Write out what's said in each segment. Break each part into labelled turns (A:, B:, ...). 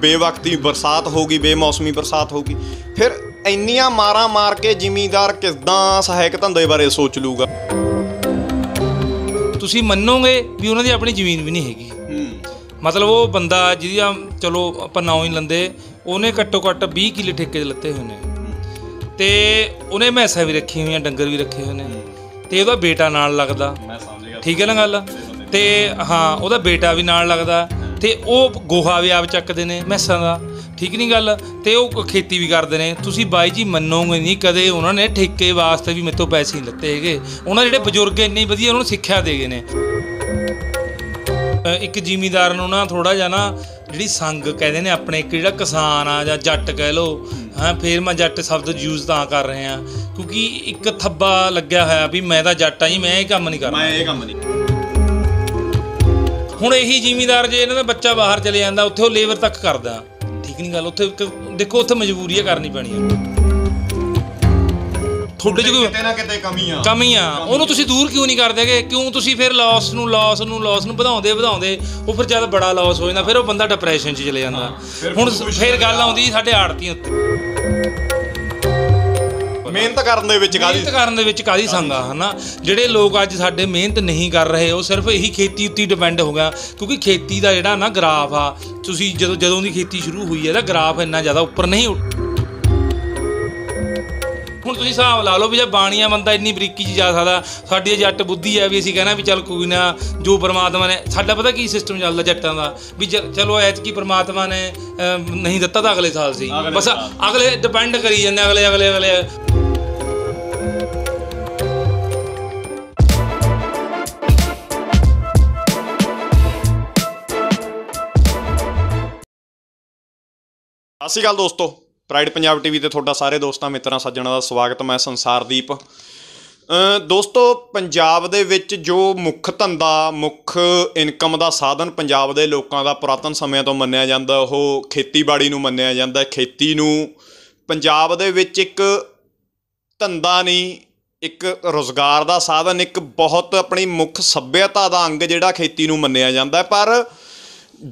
A: ਬੇਵਕਤੀ ਬਰਸਾਤ ਹੋ ਗਈ ਬੇਮੌਸਮੀ ਬਰਸਾਤ ਹੋ ਗਈ ਫਿਰ ਇੰਨੀਆਂ ਮਾਰਾਂ ਮਾਰ ਕੇ ਜ਼ਿਮੀਂਦਾਰ ਕਿਦਾਂ ਸਹਾਇਕ ਧੰਦੇ ਬਾਰੇ ਸੋਚ ਲੂਗਾ
B: ਤੁਸੀਂ ਮੰਨੋਗੇ ਵੀ ਉਹਨਾਂ ਦੀ ਆਪਣੀ ਜ਼ਮੀਨ ਵੀ ਨਹੀਂ ਹੈਗੀ ਮਤਲਬ ਉਹ ਬੰਦਾ ਜਿਹਦੀ ਚਲੋ ਆਪਾਂ ਨਾਂ ਹੀ ਲੰਦੇ ਉਹਨੇ ਘੱਟੋ ਘੱਟ 20 ਕਿਲੇ ਠੇਕੇ ਤੇ ਲੱਤੇ ਹੋਏ ਨੇ ਤੇ ਉਹਨੇ ਮੈਸਾਂ ਵੀ ਰੱਖੀ ਹੋਈਆਂ ਡੰਗਰ ਵੀ ਰੱਖੇ ਹੋਏ ਨੇ ਤੇ ਉਹਦਾ ਬੇਟਾ ਨਾਲ ਲੱਗਦਾ ਠੀਕ ਹੈ ਨਾ ਗੱਲ ਤੇ ਹਾਂ ਉਹਦਾ ਬੇਟਾ ਵੀ ਨਾਲ ਲੱਗਦਾ ਤੇ ਉਹ ਗੋਹਾ ਵੀ ਆਪ ਚੱਕਦੇ ਨੇ ਮੈਸਾਂ ਦਾ ਠੀਕ ਨਹੀਂ ਗੱਲ ਤੇ ਉਹ ਖੇਤੀ ਵੀ ਕਰਦੇ ਨੇ ਤੁਸੀਂ ਬਾਈ ਜੀ ਮੰਨੋਗੇ ਨਹੀਂ ਕਦੇ ਉਹਨਾਂ ਨੇ ਠੇਕੇ ਵਾਸਤੇ ਵੀ ਮੇਤੋਂ ਪੈਸੇ ਨਹੀਂ ਲੱਤੇ ਹੈਗੇ ਉਹਨਾਂ ਜਿਹੜੇ ਬਜ਼ੁਰਗ ਇੰਨੇ ਵਧੀਆ ਉਹਨਾਂ ਨੂੰ ਸਿੱਖਿਆ ਦੇ ਗਏ ਨੇ ਇੱਕ ਜ਼ਿਮੀਦਾਰ ਨੂੰ ਨਾ ਥੋੜਾ ਜਿਹਾ ਨਾ ਜਿਹੜੀ ਸੰਗ ਕਹਿੰਦੇ ਨੇ ਆਪਣੇ ਇੱਕ ਜਿਹੜਾ ਕਿਸਾਨ ਆ ਜਾਂ ਜੱਟ ਕਹਿ ਲੋ ਹਾਂ ਫੇਰ ਮੈਂ ਜੱਟ ਸ਼ਬਦ ਯੂਜ਼ ਤਾਂ ਕਰ ਰਹੇ ਆ ਕਿਉਂਕਿ ਇੱਕ ਥੱਬਾ ਲੱਗਿਆ ਹੋਇਆ ਵੀ ਮੈਂ ਤਾਂ ਜੱਟ ਆ ਜੀ ਮੈਂ ਇਹ ਕੰਮ ਨਹੀਂ ਕਰਨਾ ਮੈਂ ਇਹ ਕੰਮ ਨਹੀਂ ਹੁਣ ਇਹੀ ਜ਼ਿਮੀਦਾਰ ਜੇ ਇਹਨਾਂ ਦਾ ਬੱਚਾ ਬਾਹਰ ਚਲੇ ਜਾਂਦਾ ਉੱਥੇ ਉਹ ਲੇਬਰ ਤੱਕ ਕਰਦਾ ਠੀਕ ਨਹੀਂ ਗੱਲ ਉੱਥੇ ਦੇਖੋ ਉੱਥੇ ਮਜਬੂਰੀ ਹੈ ਕਰਨੀ ਪੈਣੀ ਹੈ ਥੋੜੇ ਚ ਕਿਤੇ
A: ਨਾ ਕਿਤੇ ਕਮੀ ਆ ਕਮੀ ਆ
B: ਉਹਨੂੰ ਤੁਸੀਂ ਦੂਰ ਕਿਉਂ ਨਹੀਂ ਕਰਦੇਗੇ ਕਿਉਂ ਤੁਸੀਂ ਫਿਰ ਲਾਸ ਨੂੰ ਲਾਸ ਨੂੰ ਲਾਸ ਨੂੰ ਵਧਾਉਂਦੇ ਵਧਾਉਂਦੇ ਉਹ ਫਿਰ ਜਦ ਬੜਾ ਲਾਸ ਹੋ ਜਾਂਦਾ ਫਿਰ ਉਹ ਬੰਦਾ ਡਿਪਰੈਸ਼ਨ ਚ ਚਲੇ ਜਾਂਦਾ ਹੁਣ ਫਿਰ ਗੱਲ ਆਉਂਦੀ ਸਾਡੇ ਆੜਤੀਆਂ ਉੱਤੇ ਮਿਹਨਤ ਕਰਨ ਦੇ ਵਿੱਚ ਕਾਦੀ ਮਿਹਨਤ ਕਰਨ ਦੇ ਵਿੱਚ ਕਾਦੀ ਸੰਗਾ ਹਨਾ ਜਿਹੜੇ ਲੋਕ ਅੱਜ ਸਾਡੇ ਮਿਹਨਤ ਨਹੀਂ ਕਰ ਰਹੇ ਉਹ ਸਿਰਫ ਇਹੀ ਖੇਤੀ ਉੱਤੇ ਡਿਪੈਂਡ ਹੋ ਗਿਆ ਕਿਉਂਕਿ ਖੇਤੀ ਦਾ ਜਿਹੜਾ ਨਾ ਗ੍ਰਾਫ ਆ ਤੁਸੀਂ ਜਦੋਂ ਜਦੋਂ ਦੀ ਖੇਤੀ ਸ਼ੁਰੂ ਹੋਈ ਹੈ ਦਾ ਗ੍ਰਾਫ ਇੰਨਾ ਜ਼ਿਆਦਾ ਉੱਪਰ ਨਹੀਂ ਉੱਠ ਹੁਣ ਤੁਸੀਂ ਹਿਸਾਬ ਲਾ ਲਓ ਵੀ ਜੇ ਬਾਣੀਆਂ ਬੰਦਾ ਇੰਨੀ ਬਰੀਕੀ 'ਚ ਜਾ ਸਕਦਾ ਸਾਡੀ ਜੱਟ ਬੁੱਧੀ ਹੈ ਵੀ ਅਸੀਂ ਕਹਿੰਦਾ ਵੀ ਚੱਲ ਕੋਈ ਨਾ ਜੋ ਪ੍ਰਮਾਤਮਾ ਨੇ ਸਾਡਾ ਪਤਾ ਕੀ ਸਿਸਟਮ ਚੱਲਦਾ ਜੱਟਾਂ ਦਾ ਵੀ ਚਲੋ ਐਤ ਕੀ ਪ੍ਰਮਾਤਮਾ ਨੇ ਨਹੀਂ ਦਿੱਤਾ ਤਾਂ ਅਗਲੇ ਸਾਲ ਸੀ ਬਸ ਅਗਲੇ ਡਿਪੈਂਡ ਕਰੀ ਜਾਂਦੇ ਅਗਲੇ ਅਗਲੇ ਅਗਲੇ
A: ਸਤਿ ਸ਼੍ਰੀ ਅਕਾਲ ਦੋਸਤੋ ਪ੍ਰਾਈਡ ਪੰਜਾਬ ਟੀਵੀ ਤੇ ਤੁਹਾਡਾ ਸਾਰੇ ਦੋਸਤਾਂ ਮਿੱਤਰਾਂ ਸੱਜਣਾਂ ਦਾ ਸਵਾਗਤ ਮੈਂ ਸੰਸਾਰਦੀਪ ਦੋਸਤੋ ਪੰਜਾਬ ਦੇ ਵਿੱਚ ਜੋ ਮੁੱਖ ਧੰਦਾ ਮੁੱਖ ਇਨਕਮ ਦਾ ਸਾਧਨ ਪੰਜਾਬ ਦੇ ਲੋਕਾਂ ਦਾ ਪੁਰਾਤਨ ਸਮਿਆਂ ਤੋਂ ਮੰਨਿਆ ਜਾਂਦਾ ਉਹ ਖੇਤੀਬਾੜੀ ਨੂੰ ਮੰਨਿਆ ਜਾਂਦਾ ਖੇਤੀ ਨੂੰ ਪੰਜਾਬ ਦੇ ਵਿੱਚ ਇੱਕ ਧੰਦਾ ਨਹੀਂ ਇੱਕ ਰੋਜ਼ਗਾਰ ਦਾ ਸਾਧਨ ਇੱਕ ਬਹੁਤ ਆਪਣੀ ਮੁੱਖ ਸੱਭਿਅਤਾ ਦਾ ਅੰਗ ਜਿਹੜਾ ਖੇਤੀ ਨੂੰ ਮੰਨਿਆ ਜਾਂਦਾ ਪਰ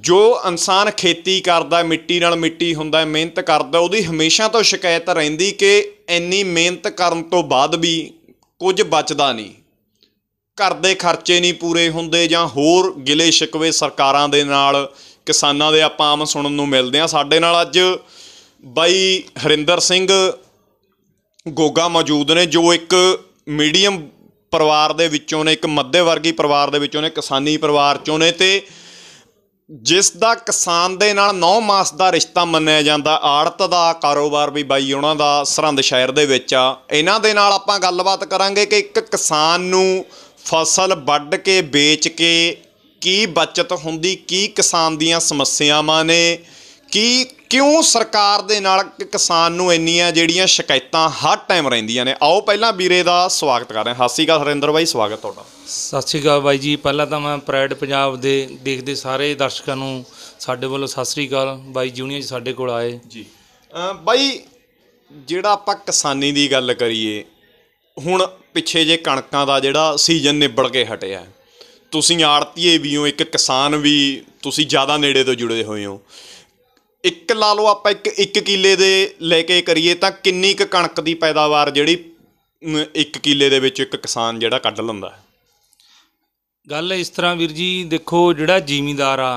A: ਜੋ ਇਨਸਾਨ ਖੇਤੀ ਕਰਦਾ ਮਿੱਟੀ ਨਾਲ ਮਿੱਟੀ ਹੁੰਦਾ ਮਿਹਨਤ ਕਰਦਾ ਉਹਦੀ ਹਮੇਸ਼ਾ ਤੋਂ ਸ਼ਿਕਾਇਤ ਰਹਿੰਦੀ ਕਿ ਇੰਨੀ ਮਿਹਨਤ ਕਰਨ ਤੋਂ ਬਾਅਦ ਵੀ ਕੁਝ ਬਚਦਾ ਨਹੀਂ ਘਰ ਦੇ ਖਰਚੇ ਨਹੀਂ ਪੂਰੇ ਹੁੰਦੇ ਜਾਂ ਹੋਰ ਗਿਲੇ ਸ਼ਿਕਵੇ ਸਰਕਾਰਾਂ ਦੇ ਨਾਲ ਕਿਸਾਨਾਂ ਦੇ ਆਪਾਂ ਆਮ ਸੁਣਨ ਨੂੰ ਮਿਲਦੇ ਆ ਸਾਡੇ ਨਾਲ ਅੱਜ ਬਾਈ ਹਰਿੰਦਰ ਸਿੰਘ ਗੋਗਾ ਮੌਜੂਦ ਨੇ ਜੋ ਇੱਕ ਮੀਡੀਅਮ ਪਰਿਵਾਰ ਦੇ ਵਿੱਚੋਂ ਨੇ ਇੱਕ ਮੱਧਵਰਗੀ ਪਰਿਵਾਰ ਦੇ ਵਿੱਚੋਂ ਨੇ ਕਿਸਾਨੀ ਪਰਿਵਾਰ ਚੋਂ ਨੇ ਤੇ ਜਿਸ ਦਾ ਕਿਸਾਨ ਦੇ ਨਾਲ 9 ਮਾਸ ਦਾ ਰਿਸ਼ਤਾ ਮੰਨਿਆ ਜਾਂਦਾ ਆੜਤ ਦਾ ਕਾਰੋਬਾਰ ਵੀ ਬਾਈ ਉਹਨਾਂ ਦਾ ਸਰਹੰਦ ਸ਼ਹਿਰ ਦੇ ਵਿੱਚ ਆ ਇਹਨਾਂ ਦੇ ਨਾਲ ਆਪਾਂ ਗੱਲਬਾਤ ਕਰਾਂਗੇ ਕਿ ਇੱਕ ਕਿਸਾਨ ਨੂੰ ਫਸਲ ਵੱਢ ਕੇ ਵੇਚ ਕੇ ਕੀ ਬਚਤ ਹੁੰਦੀ ਕੀ ਕਿਸਾਨ ਦੀਆਂ ਸਮੱਸਿਆਵਾਂ ਨੇ ਕਿ ਕਿਉਂ ਸਰਕਾਰ ਦੇ ਨਾਲ ਕਿਸਾਨ ਨੂੰ ਇੰਨੀਆਂ ਜਿਹੜੀਆਂ ਸ਼ਿਕਾਇਤਾਂ ਹਰ ਟਾਈਮ ਰਹਿੰਦੀਆਂ ਨੇ ਆਓ ਪਹਿਲਾਂ ਵੀਰੇ ਦਾ ਸਵਾਗਤ ਕਰਦੇ ਹਾਂ ਸਤਿ ਸ਼੍ਰੀ ਅਕਾਲ ਹਰਿੰਦਰ ਬਾਈ ਸਵਾਗਤ ਤੁਹਾਡਾ
B: ਸਤਿ ਸ਼੍ਰੀ ਅਕਾਲ ਬਾਈ ਜੀ ਪਹਿਲਾਂ ਤਾਂ ਮੈਂ ਪ੍ਰਾਈਡ ਪੰਜਾਬ ਦੇ ਦੇਖਦੇ ਸਾਰੇ ਦਰਸ਼ਕਾਂ ਨੂੰ ਸਾਡੇ ਵੱਲੋਂ ਸਤਿ ਸ਼੍ਰੀ ਅਕਾਲ ਬਾਈ ਜੂਨੀਅਰ ਜੀ ਸਾਡੇ ਕੋਲ ਆਏ ਜੀ
A: ਬਾਈ ਜਿਹੜਾ ਆਪਾਂ ਕਿਸਾਨੀ ਦੀ ਗੱਲ ਕਰੀਏ ਹੁਣ ਪਿੱਛੇ ਜੇ ਕਣਕਾਂ ਦਾ ਜਿਹੜਾ ਸੀਜ਼ਨ ਨਿਬੜ ਕੇ ਹਟਿਆ ਤੁਸੀਂ ਆੜਤੀਏ ਵੀ ਹੋ ਇੱਕ ਕਿਸਾਨ ਵੀ ਤੁਸੀਂ ਜ਼ਿਆਦਾ ਨੇੜੇ ਤੋਂ ਜੁੜੇ ਹੋਏ ਹੋ ਇੱਕ ਲਾ ਲਓ ਆਪਾਂ ਇੱਕ ਇੱਕ ਕਿੱਲੇ ਦੇ ਲੈ ਕੇ ਕਰੀਏ ਤਾਂ ਕਿੰਨੀ ਕੁ ਕਣਕ ਦੀ ਪੈਦਾਵਾਰ ਜਿਹੜੀ ਇੱਕ ਕਿੱਲੇ ਦੇ ਵਿੱਚ ਇੱਕ ਕਿਸਾਨ ਜਿਹੜਾ ਕੱਢ ਲੈਂਦਾ
B: ਗੱਲ ਇਸ ਤਰ੍ਹਾਂ ਵੀਰ ਜੀ ਦੇਖੋ ਜਿਹੜਾ ਜ਼ਿਮੀਂਦਾਰ ਆ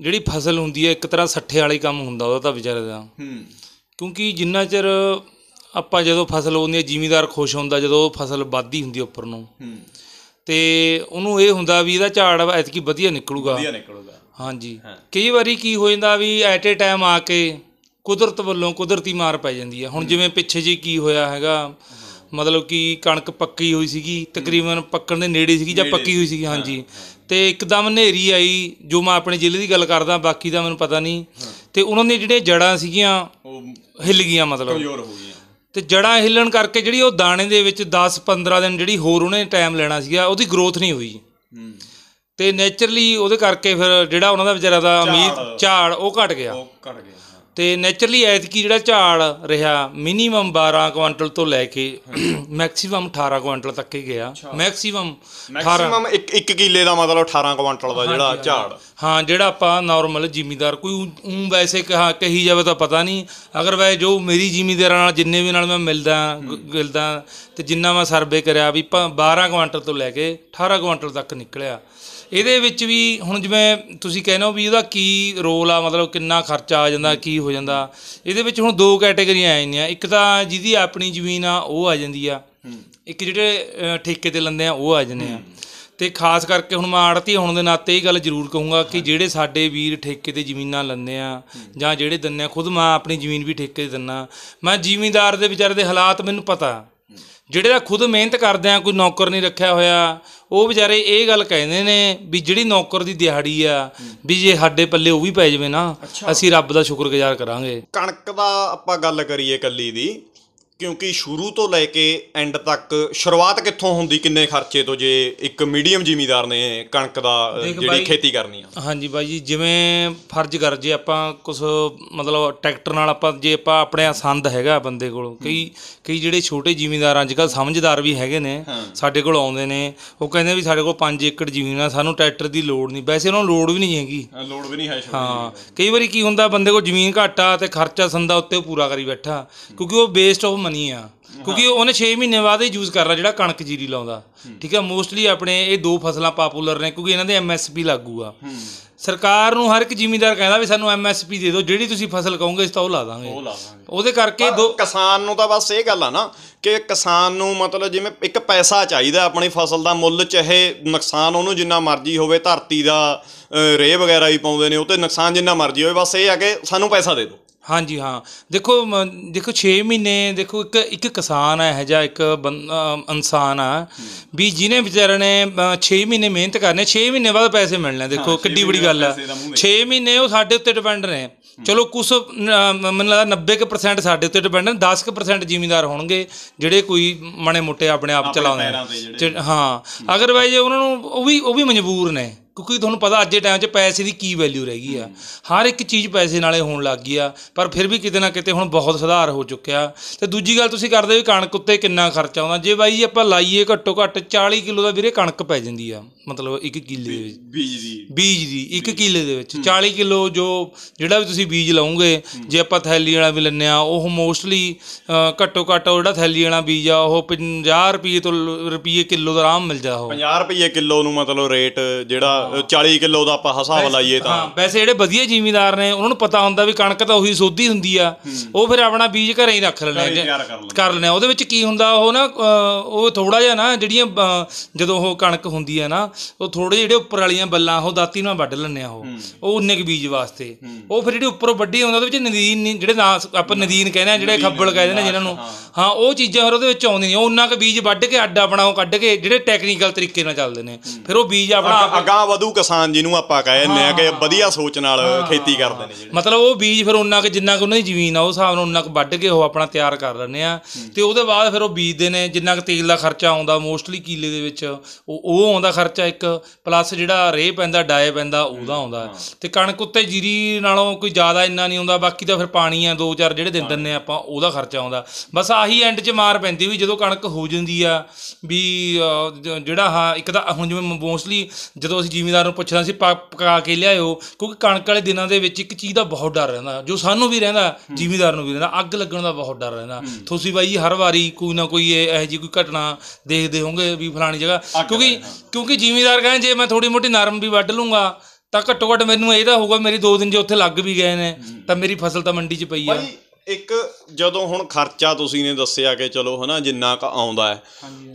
B: ਜਿਹੜੀ ਫਸਲ ਹੁੰਦੀ ਹੈ ਇੱਕ ਤਰ੍ਹਾਂ ਸੱਠੇ ਵਾਲੀ ਕੰਮ ਹੁੰਦਾ ਉਹਦਾ ਤਾਂ ਵਿਚਾਰੇ ਦਾ ਹੂੰ ਕਿਉਂਕਿ ਜਿੰਨਾ ਚਿਰ ਆਪਾਂ ਜਦੋਂ ਫਸਲ ਹੁੰਦੀ ਹੈ ਜ਼ਿਮੀਂਦਾਰ ਖੁਸ਼ ਹੁੰਦਾ ਜਦੋਂ ਫਸਲ ਵਾਧੀ ਹੁੰਦੀ ਹੈ ਉੱਪਰ ਨੂੰ ਹੂੰ ਤੇ ਉਹਨੂੰ ਇਹ ਹੁੰਦਾ ਵੀ ਇਹਦਾ ਝਾੜ ਐਤਕੀ ਵਧੀਆ ਨਿਕਲੂਗਾ ਵਧੀਆ ਨਿਕਲੂਗਾ ਹਾਂਜੀ ਕਈ ਵਾਰੀ ਕੀ ਹੋ ਜਾਂਦਾ ਵੀ ਐਟ ਏ ਟਾਈਮ ਆ ਕੇ ਕੁਦਰਤ ਵੱਲੋਂ ਕੁਦਰਤੀ ਮਾਰ ਪੈ ਜਾਂਦੀ ਹੈ ਹੁਣ ਜਿਵੇਂ ਪਿੱਛੇ ਜੀ ਕੀ ਹੋਇਆ ਹੈਗਾ ਮਤਲਬ ਕਿ ਕਣਕ ਪੱਕੀ ਹੋਈ ਸੀਗੀ ਤਕਰੀਬਨ ਪੱਕਣ ਦੇ ਨੇੜੇ ਸੀਗੀ ਜਾਂ ਪੱਕੀ ਹੋਈ ਸੀਗੀ ਹਾਂਜੀ ਤੇ ਇੱਕਦਮ ਹਨੇਰੀ ਆਈ ਜੋ ਮੈਂ ਆਪਣੇ ਜ਼ਿਲ੍ਹੇ ਦੀ ਗੱਲ ਕਰਦਾ ਬਾਕੀ ਦਾ ਮੈਨੂੰ ਪਤਾ ਨਹੀਂ ਤੇ ਉਹਨਾਂ ਦੀਆਂ ਜਿਹੜੇ ਜੜਾਂ ਸੀਗੀਆਂ ਉਹ ਹਿੱਲ ਗਈਆਂ ਮਤਲਬ ਕਮਜ਼ੋਰ ਹੋ ਗਈਆਂ ਤੇ ਜੜਾਂ ਹਿੱਲਣ ਕਰਕੇ ਜਿਹੜੀ ਉਹ ਦਾਣੇ ਦੇ ਵਿੱਚ 10 15 ਦਿਨ ਜਿਹੜੀ ਹੋਰ ਉਹਨੇ ਟਾਈਮ ਲੈਣਾ ਸੀਗਾ ਉਹਦੀ ਗਰੋਥ ਨਹੀਂ ਹੋਈ ਹੂੰ ਤੇ ਨੇਚਰਲੀ ਉਹਦੇ ਕਰਕੇ ਫਿਰ ਜਿਹੜਾ ਉਹਨਾਂ ਦਾ ਵਿਚਾਰਾ ਦਾ ਉਮੀਦ ਝਾੜ ਉਹ ਘਟ ਗਿਆ ਉਹ ਘਟ ਗਿਆ ਤੇ ਨੇਚਰਲੀ ਐਤਕੀ ਜਿਹੜਾ ਝਾੜ ਰਿਹਾ ਮਿਨੀਮਮ 12 ਕੁਇੰਟਲ ਤੋਂ ਲੈ ਕੇ ਮੈਕਸਿਮਮ 18 ਕੁਇੰਟਲ ਤੱਕ ਹੀ ਗਿਆ ਮੈਕਸਿਮਮ 18 ਮੈਕਸਿਮਮ
A: 1 ਕਿਲੇ ਦਾ ਮਤਲਬ 18 ਕੁਇੰਟਲ ਦਾ ਜਿਹੜਾ ਝਾੜ
B: ਹਾਂ ਜਿਹੜਾ ਆਪਾਂ ਨਾਰਮਲ ਜ਼ਿਮੀਦਾਰ ਕੋਈ ਉਂ ਵੈਸੇ ਕਹਾ ਕਹੀ ਜਾਵੇ ਤਾਂ ਪਤਾ ਨਹੀਂ ਅਗਰ ਵੈ ਜੋ ਮੇਰੀ ਜ਼ਿਮੀਦਾਰਾਂ ਨਾਲ ਜਿੰਨੇ ਵੀ ਨਾਲ ਮੈਂ ਮਿਲਦਾ ਗਿਲਦਾ ਤੇ ਜਿੰਨਾ ਮੈਂ ਸਰਵੇ ਕਰਿਆ ਵੀ 12 ਕੁਇੰਟਲ ਤੋਂ ਲੈ ਕੇ 18 ਕੁਇੰਟਲ ਤੱਕ ਨਿਕਲਿਆ ਇਹਦੇ ਵਿੱਚ ਵੀ ਹੁਣ ਜਿਵੇਂ ਤੁਸੀਂ ਕਹਿੰਦੇ ਹੋ ਵੀ ਉਹਦਾ ਕੀ ਰੋਲ ਆ ਮਤਲਬ ਕਿੰਨਾ ਖਰਚਾ ਆ ਜਾਂਦਾ ਕੀ ਹੋ ਜਾਂਦਾ ਇਹਦੇ ਵਿੱਚ ਹੁਣ ਦੋ ਕੈਟਾਗਰੀਆਂ ਆ ਜਾਂਦੀਆਂ ਇੱਕ ਤਾਂ ਜਿਹਦੀ ਆਪਣੀ ਜ਼ਮੀਨ ਆ ਉਹ ਆ ਜਾਂਦੀ ਆ ਇੱਕ ਜਿਹੜੇ ਠੇਕੇ ਤੇ ਲੰਦੇ ਆ ਉਹ ਆ ਜਾਂਦੇ ਆ ਤੇ ਖਾਸ ਕਰਕੇ ਹੁਣ ਮੈਂ ਆੜਤੀ ਹੋਣ ਦੇ ਨਾਤੇ ਇਹ ਗੱਲ ਜ਼ਰੂਰ ਕਹੂੰਗਾ ਕਿ ਜਿਹੜੇ ਸਾਡੇ ਵੀਰ ਠੇਕੇ ਤੇ ਜ਼ਮੀਨਾਂ ਲੰਦੇ ਆ ਜਾਂ ਜਿਹੜੇ ਦੰਨੇ ਆ ਖੁਦ ਮੈਂ ਆਪਣੀ ਜ਼ਮੀਨ ਵੀ ਠੇਕੇ ਤੇ ਦਿੰਨਾ ਮੈਂ ਜ਼ਿਮੀਂਦਾਰ ਦੇ ਵਿਚਾਰੇ ਦੇ ਹਾਲਾਤ ਮੈਨੂੰ ਪਤਾ ਜਿਹੜੇ ਦਾ ਖੁਦ ਮਿਹਨਤ ਕਰਦੇ ਆ ਕੋਈ ਨੌਕਰ ਨਹੀਂ ਰੱਖਿਆ ਹੋਇਆ ਉਹ ਵਿਚਾਰੇ ਇਹ ਗੱਲ ਕਹਿੰਦੇ ਨੇ ਵੀ ਜਿਹੜੀ ਨੌਕਰ ਦੀ ਦਿਹਾੜੀ ਆ ਵੀ ਜੇ ਸਾਡੇ ਪੱਲੇ ਉਹ ਵੀ ਪੈ ਜਾਵੇ ਨਾ ਅਸੀਂ ਰੱਬ ਦਾ ਸ਼ੁਕਰਗੁਜ਼ਾਰ ਕਰਾਂਗੇ
A: ਕਣਕ ਦਾ ਆਪਾਂ ਗੱਲ ਕਰੀਏ ਕੱਲੀ ਦੀ ਕਿਉਂਕਿ ਸ਼ੁਰੂ ਤੋਂ ਲੈ ਕੇ ਐਂਡ ਤੱਕ ਸ਼ੁਰੂਆਤ ਕਿੱਥੋਂ ਹੁੰਦੀ ਕਿੰਨੇ ਖਰਚੇ ਤੋਂ ਜੇ ਇੱਕ ਮੀਡੀਅਮ ਜ਼ਿਮੀਦਾਰ ਨੇ ਕਣਕ ਦਾ ਜਿਹੜੀ ਖੇਤੀ ਕਰਨੀ
B: ਆ ਹਾਂਜੀ ਬਾਈ ਜੀ ਜਿਵੇਂ ਫਰਜ਼ ਕਰ ਜੇ ਆਪਾਂ ਕੁਝ ਮਤਲਬ ਟਰੈਕਟਰ ਨਾਲ ਆਪਾਂ ਜੇ ਆਪਾਂ ਆਪਣੇ ਸੰਦ ਹੈਗਾ ਬੰਦੇ ਕੋਲ ਕਈ ਕਈ ਜਿਹੜੇ ਛੋਟੇ ਜ਼ਿਮੀਦਾਰ ਅੱਜ ਕੱਲ ਸਮਝਦਾਰ ਵੀ ਹੈਗੇ ਨੇ ਸਾਡੇ ਕੋਲ ਆਉਂਦੇ ਨੇ ਉਹ ਕਹਿੰਦੇ ਵੀ ਸਾਡੇ ਕੋਲ 5 ਏਕੜ ਜ਼ਮੀਨ ਆ ਸਾਨੂੰ ਟਰੈਕਟਰ ਦੀ ਲੋੜ ਨਹੀਂ ਵੈਸੇ ਉਹਨਾਂ ਨੂੰ ਲੋੜ ਵੀ ਨਹੀਂ ਹੈਗੀ ਲੋੜ ਵੀ ਨਹੀਂ ਹੈ ਹਾਂ ਕਈ ਵਾਰੀ ਕੀ ਹੁੰਦਾ ਬੰਦੇ ਕੋਲ ਜ਼ਮੀਨ ਘਾਟਾ ਤੇ ਖਰਚਾ ਸੰਦਾ ਉੱਤੇ ਪੂਰਾ ਕਰੀ ਬੈਠਾ ਕਿਉਂਕਿ ਉਹ ਵੇਸਟ ਆਫ ਹੋਣੀ ਆ ਕਿਉਂਕਿ ਉਹਨੇ 6 ਮਹੀਨੇ ਬਾਅਦ ਹੀ ਯੂਜ਼ ਰਿਹਾ ਜਿਹੜਾ ਕਣਕ ਜੀਰੀ ਲਾਉਂਦਾ ਠੀਕ ਆ ਮੋਸਟਲੀ ਆਪਣੇ ਇਹ ਦੋ ਫਸਲਾਂ ਪਪੂਲਰ ਨੇ ਕਿਉਂਕਿ ਇਹਨਾਂ ਦੇ ਐਮਐਸਪੀ ਲਾਗੂ ਆ ਸਰਕਾਰ ਨੂੰ ਹਰ ਇੱਕ ਜ਼ਿਮੀਂਦਾਰ ਕਹਿੰਦਾ ਵੀ ਸਾਨੂੰ ਐਮਐਸਪੀ ਦੇ ਦਿਓ ਜਿਹੜੀ ਤੁਸੀਂ ਫਸਲ ਕਹੋਗੇ ਅਸੀਂ ਤਾਂ ਉਹ ਲਾ ਦਾਂਗੇ ਉਹ ਲਾ ਦਾਂਗੇ ਉਹਦੇ ਕਰਕੇ ਦੋ ਕਿਸਾਨ ਨੂੰ
A: ਤਾਂ ਬਸ ਇਹ ਗੱਲ ਆ ਨਾ ਕਿ ਕਿਸਾਨ ਨੂੰ ਮਤਲਬ ਜਿਵੇਂ ਇੱਕ ਪੈਸਾ ਚਾਹੀਦਾ ਆਪਣੀ ਫਸਲ ਦਾ ਮੁੱਲ ਚਾਹੇ ਨੁਕਸਾਨ ਉਹਨੂੰ ਜਿੰਨਾ ਮਰਜ਼ੀ ਹੋਵੇ ਧਰਤੀ ਦਾ ਰੇ ਵਗੈਰਾ ਹੀ ਪਾਉਂਦੇ ਨੇ ਉਹ ਤੇ ਨੁਕਸਾਨ ਜਿੰਨਾ ਮਰਜ਼ੀ ਹੋਵੇ ਬਸ ਇਹ ਆ ਕਿ ਸਾਨੂੰ ਪੈਸਾ ਦੇ ਦਿਓ
B: ਹਾਂਜੀ ਹਾਂ ਦੇਖੋ ਦੇਖੋ 6 ਮਹੀਨੇ ਦੇਖੋ ਇੱਕ ਇੱਕ ਕਿਸਾਨ ਹੈ ਇਹੋ ਜਿਹਾ ਇੱਕ ਇਨਸਾਨ ਆ ਵੀ ਜਿਹਨੇ ਵਿਚਾਰੇ ਨੇ 6 ਮਹੀਨੇ ਮਿਹਨਤ ਕਰਨੇ 6 ਮਹੀਨੇ ਬਾਅਦ ਪੈਸੇ ਮਿਲਣੇ ਦੇਖੋ ਕਿੱਡੀ ਵੱਡੀ ਗੱਲ ਆ 6 ਮਹੀਨੇ ਉਹ ਸਾਡੇ ਉੱਤੇ ਡਿਪੈਂਡ ਨੇ ਚਲੋ ਕੁਝ ਮੈਨੂੰ ਲੱਗਦਾ 90% ਸਾਡੇ ਉੱਤੇ ਡਿਪੈਂਡ ਨੇ 10% ਕੁ ਜ਼ਿਮੀਂਦਾਰ ਹੋਣਗੇ ਜਿਹੜੇ ਕੋਈ ਮਣੇ ਮੁੱਟੇ ਆਪਣੇ ਆਪ ਚਲਾਉਂਦੇ ਪੈਰਾਂ ਤੇ ਜਿਹੜੇ। ਹਾਂ ਅਗਰਵਾਈਜ਼ ਉਹਨਾਂ ਨੂੰ ਉਹ ਵੀ ਉਹ ਵੀ ਮਜਬੂਰ ਨੇ ਕਿਉਂਕਿ ਤੁਹਾਨੂੰ ਪਤਾ ਅੱਜ ਦੇ ਟਾਈਮ 'ਚ ਪੈਸੇ ਦੀ ਕੀ ਵੈਲਿਊ ਰਹਿ ਗਈ ਆ ਹਰ ਇੱਕ ਚੀਜ਼ ਪੈਸੇ ਨਾਲੇ ਹੋਣ ਲੱਗ ਗਈ ਆ ਪਰ ਫਿਰ ਵੀ ਕਿਤੇ ਨਾ ਕਿਤੇ ਹੁਣ ਬਹੁਤ ਸੁਧਾਰ ਹੋ ਚੁੱਕਿਆ ਤੇ ਦੂਜੀ ਗੱਲ ਤੁਸੀਂ ਕਰਦੇ ਵੀ ਕਣਕ ਉੱਤੇ ਕਿੰਨਾ ਖਰਚਾ ਆਉਂਦਾ ਜੇ ਬਾਈ ਆਪਾਂ ਲਾਈਏ ਘੱਟੋ ਘੱਟ 40 ਕਿਲੋ ਦਾ ਵੀਰੇ ਕਣਕ ਪੈ ਜਾਂਦੀ ਆ ਮਤਲਬ 1 ਕਿੱਲੇ ਦੇ ਵਿੱਚ ਬੀਜ ਦੀ ਬੀਜ ਦੀ 1 ਕਿੱਲੇ ਦੇ ਵਿੱਚ 40 ਕਿਲੋ ਜੋ ਜਿਹੜਾ ਵੀ ਤੁਸੀਂ ਬੀਜ ਲਾਉਂਗੇ ਜੇ ਆਪਾਂ ਥੈਲੀ ਵਾਲਾ ਵੀ ਲੈਂਦੇ ਆ ਉਹ ਮੋਸਟਲੀ ਘੱਟੋ ਘੱਟ ਉਹ ਜਿਹੜਾ ਥੈਲੀ ਵਾਲਾ ਬੀਜ ਆ ਉਹ 50 ਰੁਪਏ ਤੋਂ ਰੁਪਏ ਕਿਲੋ ਦਾ ਆਰਾਮ ਮਿਲ ਜਾ ਉਹ 50
A: ਰੁਪਏ ਕਿਲੋ ਨੂੰ ਮਤਲਬ ਰੇਟ ਜਿਹੜਾ 40 ਕਿਲੋ ਦਾ ਆਪਾਂ ਹਿਸਾਬ ਲਾਈਏ ਤਾਂ ਹਾਂ
B: ਵੈਸੇ ਜਿਹੜੇ ਵਧੀਆ ਜ਼ਿਮੀਂਦਾਰ ਨੇ ਉਹਨਾਂ ਨੂੰ ਪਤਾ ਹੁੰਦਾ ਵੀ ਕਣਕ ਤਾਂ ਉਹੀ ਸੋਧੀ ਹੁੰਦੀ ਆ ਉਹ ਫਿਰ ਆਪਣਾ ਬੀਜ ਘਰੇ ਹੀ ਰੱਖ ਲੈਂਦੇ ਕਰ ਲੈਂਦੇ ਉਹਦੇ ਵਿੱਚ ਕੀ ਹੁੰਦਾ ਉਹ ਨਾ ਉਹ ਥੋੜਾ ਜਿਹਾ ਨਾ ਜਿਹੜੀਆਂ ਜਦੋਂ ਉਹ ਕਣਕ ਹੁੰਦੀ ਆ ਨਾ ਉਹ ਥੋੜੇ ਜਿਹੜੇ ਉੱਪਰ ਵਾਲੀਆਂ ਬੱਲਾਂ ਉਹ ਦਾਤੀ ਨਾਲ ਵੱਢ ਲੈਂਦੇ ਆ ਉਹ ਉਹ ਉਨੇ ਬੀਜ ਵਾਸਤੇ ਉਹ ਫਿਰ ਜਿਹੜੇ ਉੱਪਰੋਂ ਵੱਢੀ ਹੁੰਦਾ ਉਹਦੇ ਵਿੱਚ ਨਦੀਨ ਜਿਹੜੇ ਆਪਾਂ ਨਦੀਨ ਕਹਿੰਦੇ ਆ ਜਿਹੜੇ ਖੱਬਲ ਕਹਿੰਦੇ ਨੇ ਜਿਹਨਾਂ ਨੂੰ ਹਾਂ ਉਹ ਚੀਜ਼ਾਂ ਫਿਰ ਉਹਦੇ ਵਿੱਚ ਆਉਂਦੀਆਂ ਉਹ ਉਹਨਾਂ ਕ ਬੀਜ ਵੱਢ ਕੇ ਅੱਡ ਆਪਣਾ ਉਹ ਕੱਢ ਕੇ ਜਿਹੜੇ ਟੈਕਨੀਕਲ ਤਰੀਕੇ ਨਾਲ ਚੱਲਦੇ ਨੇ ਫਿਰ ਉਹ ਬੀਜ ਆਪਣਾ
A: ਅਗਾ ਵਧੂ ਕਿਸਾਨ ਜਿਹਨੂੰ ਆਪਾਂ ਕਹਿ ਦਿੰਦੇ ਆ ਕਿ ਵਧੀਆ ਸੋਚ ਨਾਲ ਖੇਤੀ ਕਰਦੇ ਨੇ
B: ਜਿਹੜੇ ਮਤਲਬ ਉਹ ਬੀਜ ਫਿਰ ਉਹਨਾਂ ਕੇ ਜਿੰਨਾ ਕਿ ਉਹਨਾਂ ਦੀ ਜ਼ਮੀਨ ਆ ਉਹ ਹਿਸਾਬ ਨਾਲ ਉਹਨਾਂ ਕੁ ਵੱਢ ਕੇ ਉਹ ਆਪਣਾ ਤਿਆਰ ਕਰ ਲੈਂਦੇ ਆ ਤੇ ਉਹਦੇ ਬਾਅਦ ਫਿਰ ਉਹ ਬੀਜਦੇ ਨੇ ਜਿੰਨਾ ਕਿ ਤੇਲ ਦਾ ਖਰਚਾ ਆਉਂਦਾ ਮੋਸਟਲੀ ਕੀਲੇ ਦੇ ਵਿੱਚ ਉਹ ਉਹ ਆਉਂਦਾ ਖਰਚਾ ਇੱਕ ਪਲੱਸ ਜਿਹੜਾ ਰੇ ਪੈਂਦਾ ਡਾਏ ਪੈਂਦਾ ਉਹਦਾ ਆਉਂਦਾ ਤੇ ਕਣਕ ਉੱਤੇ ਜੀਰੀ ਨਾਲੋਂ ਕੋਈ ਜ਼ਿਆਦਾ ਇੰਨਾ ਨਹੀਂ ਆਉਂਦਾ ਬਾਕੀ ਤਾਂ ਫਿਰ ਪਾਣੀ ਆ ਦੋ ਚਾਰ ਜਿਹੜੇ ਦਿਨ ਦਿੰਨੇ ਆਪਾਂ ਉਹਦਾ ਖਰਚਾ ਆਉਂਦਾ ਬਸ ਆਹੀ ਐਂਡ 'ਚ ਮਾਰ ਪੈਂਦੀ ਵੀ ਜਦੋਂ ਕਣਕ ਹੋ ਜਾਂਦੀ ਆ ਵੀ ਜਿਹੜਾ ਹਾਂ ਇੱਕ ਤਾਂ ਹੁਣ ਜਿਵੇਂ ਮੋਸਟਲੀ ਜਦੋਂ ਅਸੀਂ ਜ਼ਿਮੀਦਾਰ ਨੂੰ ਪੁੱਛਦਾ ਸੀ ਪਕਾ ਕੇ ਲਿਆਇਓ ਕਿਉਂਕਿ ਕਣਕ ਵਾਲੇ ਦਿਨਾਂ ਦੇ ਵਿੱਚ ਇੱਕ ਚੀਜ਼ ਦਾ ਬਹੁਤ ਡਰ ਰਹਿੰਦਾ ਜੋ ਸਾਨੂੰ ਵੀ ਰਹਿੰਦਾ ਜ਼ਿਮੀਦਾਰ ਨੂੰ ਵੀ ਰਹਿੰਦਾ ਅੱਗ ਲੱਗਣ ਦਾ ਬਹੁਤ ਡਰ ਰਹਿੰਦਾ ਤੁਸੀਂ ਬਾਈ ਜੀ ਹਰ ਵਾਰੀ ਕੋਈ ਨਾ ਕੋਈ ਇਹ- ਇਹ ਜੀ ਕੋਈ ਘਟਨਾ ਦੇਖਦੇ ਹੋਗੇ ਵੀ ਫਲਾਣੀ ਜਗ੍ਹਾ ਕਿਉਂਕਿ ਕਿਉਂਕਿ ਜ਼ਿਮੀਦਾਰ ਕਹਿੰਦੇ ਜੇ ਮੈਂ ਥੋੜੀ ਮੋਟੀ ਨਰਮ ਵੀ ਵੱਢ ਲੂੰਗਾ ਤਾਂ ਘੱਟੋ ਘੱਟ ਮੈਨੂੰ ਇਹਦਾ ਹੋਊਗਾ ਮੇਰੇ ਦੋ ਦਿਨ ਜੇ ਉੱਥੇ ਲੱਗ ਵੀ ਗਏ ਨੇ ਤਾਂ ਮੇਰੀ ਫਸਲ ਤਾਂ ਮੰਡੀ 'ਚ ਪਈ ਆ ਇੱਕ
A: ਜਦੋਂ ਹੁਣ ਖਰਚਾ ਤੁਸੀਂ ਨੇ ਦੱਸਿਆ ਕਿ ਚਲੋ ਹਨਾ ਜਿੰਨਾ ਕ ਆਉਂਦਾ ਹੈ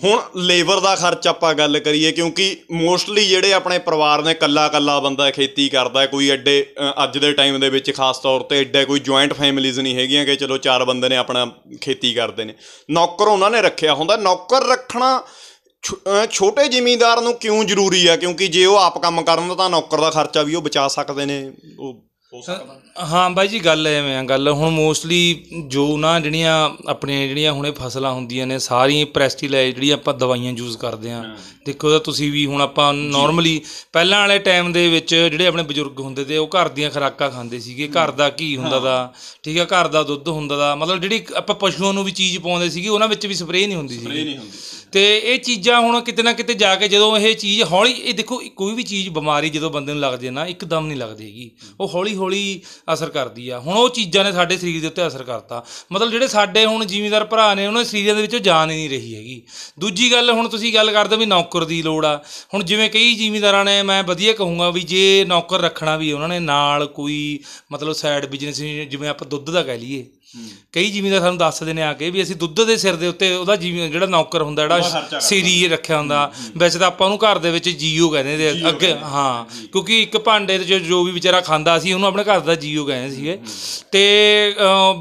A: ਹੁਣ ਲੇਬਰ ਦਾ ਖਰਚ ਆਪਾਂ ਗੱਲ ਕਰੀਏ ਕਿਉਂਕਿ ਮੋਸਟਲੀ ਜਿਹੜੇ ਆਪਣੇ ਪਰਿਵਾਰ ਨੇ ਕੱਲਾ ਕੱਲਾ ਬੰਦਾ ਖੇਤੀ ਕਰਦਾ ਹੈ ਕੋਈ ਐਡੇ ਅੱਜ ਦੇ ਟਾਈਮ ਦੇ ਵਿੱਚ ਖਾਸ ਤੌਰ ਤੇ ਐਡੇ ਕੋਈ ਜੁਆਇੰਟ ਫੈਮਿਲੀਜ਼ ਨਹੀਂ ਹੈਗੀਆਂ ਕਿ ਚਲੋ ਚਾਰ ਬੰਦੇ ਨੇ ਆਪਣਾ ਖੇਤੀ ਕਰਦੇ ਨੇ ਨੌਕਰ ਉਹਨਾਂ ਨੇ ਰੱਖਿਆ ਹੁੰਦਾ ਨੌਕਰ ਰੱਖਣਾ ਛੋਟੇ ਜ਼ਿਮੀਂਦਾਰ ਨੂੰ ਕਿਉਂ ਜ਼ਰੂਰੀ ਆ ਕਿਉਂਕਿ ਜੇ ਉਹ ਆਪ ਕੰਮ ਕਰਨ ਤਾਂ ਨੌਕਰ ਦਾ ਖਰਚਾ ਵੀ ਉਹ ਬਚਾ ਸਕਦੇ ਨੇ ਉਹ
B: ਹਾਂ ਬਾਈ ਜੀ ਗੱਲ ਐਵੇਂ ਆ ਗੱਲ ਹੁਣ ਮੋਸਟਲੀ ਜੋ ਨਾ ਜਿਹੜੀਆਂ ਆਪਣੇ ਜਿਹੜੀਆਂ ਹੁਣੇ ਫਸਲਾਂ ਹੁੰਦੀਆਂ ਨੇ ਸਾਰੀ ਪ੍ਰੈਸਟੀਲਾਈਜ਼ ਜਿਹੜੀ ਆਪਾਂ ਦਵਾਈਆਂ ਯੂਜ਼ ਕਰਦੇ ਆ ਦੇਖੋ ਤਾਂ ਤੁਸੀਂ ਵੀ ਹੁਣ ਆਪਾਂ ਨਾਰਮਲੀ ਪਹਿਲਾਂ ਵਾਲੇ ਟਾਈਮ ਦੇ ਵਿੱਚ ਜਿਹੜੇ ਆਪਣੇ ਬਜ਼ੁਰਗ ਹੁੰਦੇ ਤੇ ਉਹ ਘਰ ਦੀਆਂ ਖਰਾਕਾਂ ਖਾਂਦੇ ਸੀਗੇ ਘਰ ਦਾ ਘੀ ਹੁੰਦਾ ਦਾ ਠੀਕ ਆ ਘਰ ਦਾ ਦੁੱਧ ਹੁੰਦਾ ਦਾ ਮਤਲਬ ਜਿਹੜੀ ਆਪਾਂ ਪਸ਼ੂਆਂ ਨੂੰ ਵੀ ਚੀਜ਼ ਪਾਉਂਦੇ ਸੀਗੇ ਉਹਨਾਂ ਵਿੱਚ ਵੀ ਸਪਰੇਅ ਨਹੀਂ ਹੁੰਦੀ ਸੀ ਸਪਰੇਅ ਨਹੀਂ ਹੁੰਦੀ ਤੇ ਇਹ ਚੀਜ਼ਾਂ ਹੁਣ ਕਿਤੇ ਨਾ ਕਿਤੇ ਜਾ ਕੇ ਜਦੋਂ ਇਹ ਚੀਜ਼ ਹੌਲੀ ਇਹ ਦੇਖੋ ਕੋਈ ਵੀ ਚੀਜ਼ ਬਿਮਾਰੀ ਜਦੋਂ ਬੰਦੇ ਨੂੰ ਲੱਗਦੀ ਹੈ ਨਾ ਇੱਕਦਮ ਨਹੀਂ ਲੱਗਦੀ ਹੈਗੀ ਉਹ ਹੌਲੀ ਹੌਲੀ ਅਸਰ ਕਰਦੀ ਆ ਹੁਣ ਉਹ ਚੀਜ਼ਾਂ ਨੇ ਸਾਡੇ ਸਰੀਰ ਦੇ ਉੱਤੇ ਅਸਰ ਕਰਤਾ ਮਤਲਬ ਜਿਹੜੇ ਸਾਡੇ ਹੁਣ ਜ਼ਿਮੀਂਦਾਰ ਭਰਾ ਨੇ ਉਹਨਾਂ ਦੇ ਸਰੀਰਾਂ ਦੇ ਵਿੱਚੋਂ ਜਾਨ ਹੀ ਨਹੀਂ ਰਹੀ ਹੈਗੀ ਦੂਜੀ ਗੱਲ ਹੁਣ ਤੁਸੀਂ ਗੱਲ ਕਰਦੇ ਵੀ ਨੌਕਰ ਦੀ ਲੋੜ ਆ ਹੁਣ ਜਿਵੇਂ ਕਈ ਜ਼ਿਮੀਂਦਾਰਾਂ ਨੇ ਮੈਂ ਵਧੀਆ ਕਹੂੰਗਾ ਵੀ ਜੇ ਨੌਕਰ ਰੱਖਣਾ ਵੀ ਉਹਨਾਂ ਨੇ ਨਾਲ ਕੋਈ ਮਤਲਬ ਸਾਈਡ ਬਿਜ਼ਨਸ ਜਿਵੇਂ ਆਪਾਂ ਦੁੱਧ ਦਾ ਕਹਿ ਲਈਏ ਕਈ ਜਿਮੀਦਾਰ ਸਾਨੂੰ ਦੱਸਦੇ ਨੇ ਆ ਕੇ ਵੀ ਅਸੀਂ ਦੁੱਧ ਦੇ ਸਿਰ ਦੇ ਉੱਤੇ ਉਹਦਾ ਜਿਹੜਾ ਨੌਕਰ ਹੁੰਦਾ ਜਿਹੜਾ ਸੀਰੀ ਰੱਖਿਆ ਹੁੰਦਾ ਵੈਸੇ ਤਾਂ ਆਪਾਂ ਉਹਨੂੰ ਘਰ ਦੇ ਵਿੱਚ ਜੀਓ ਕਹਿੰਦੇ ਦੇ ਅੱਗੇ ਹਾਂ ਕਿਉਂਕਿ ਇੱਕ ਭਾਂਡੇ ਦੇ ਜੋ ਵੀ ਵਿਚਾਰਾ ਖਾਂਦਾ ਸੀ ਉਹਨੂੰ ਆਪਣੇ ਘਰ ਦਾ ਜੀਓ ਕਹਿੰਦੇ ਸੀਗੇ ਤੇ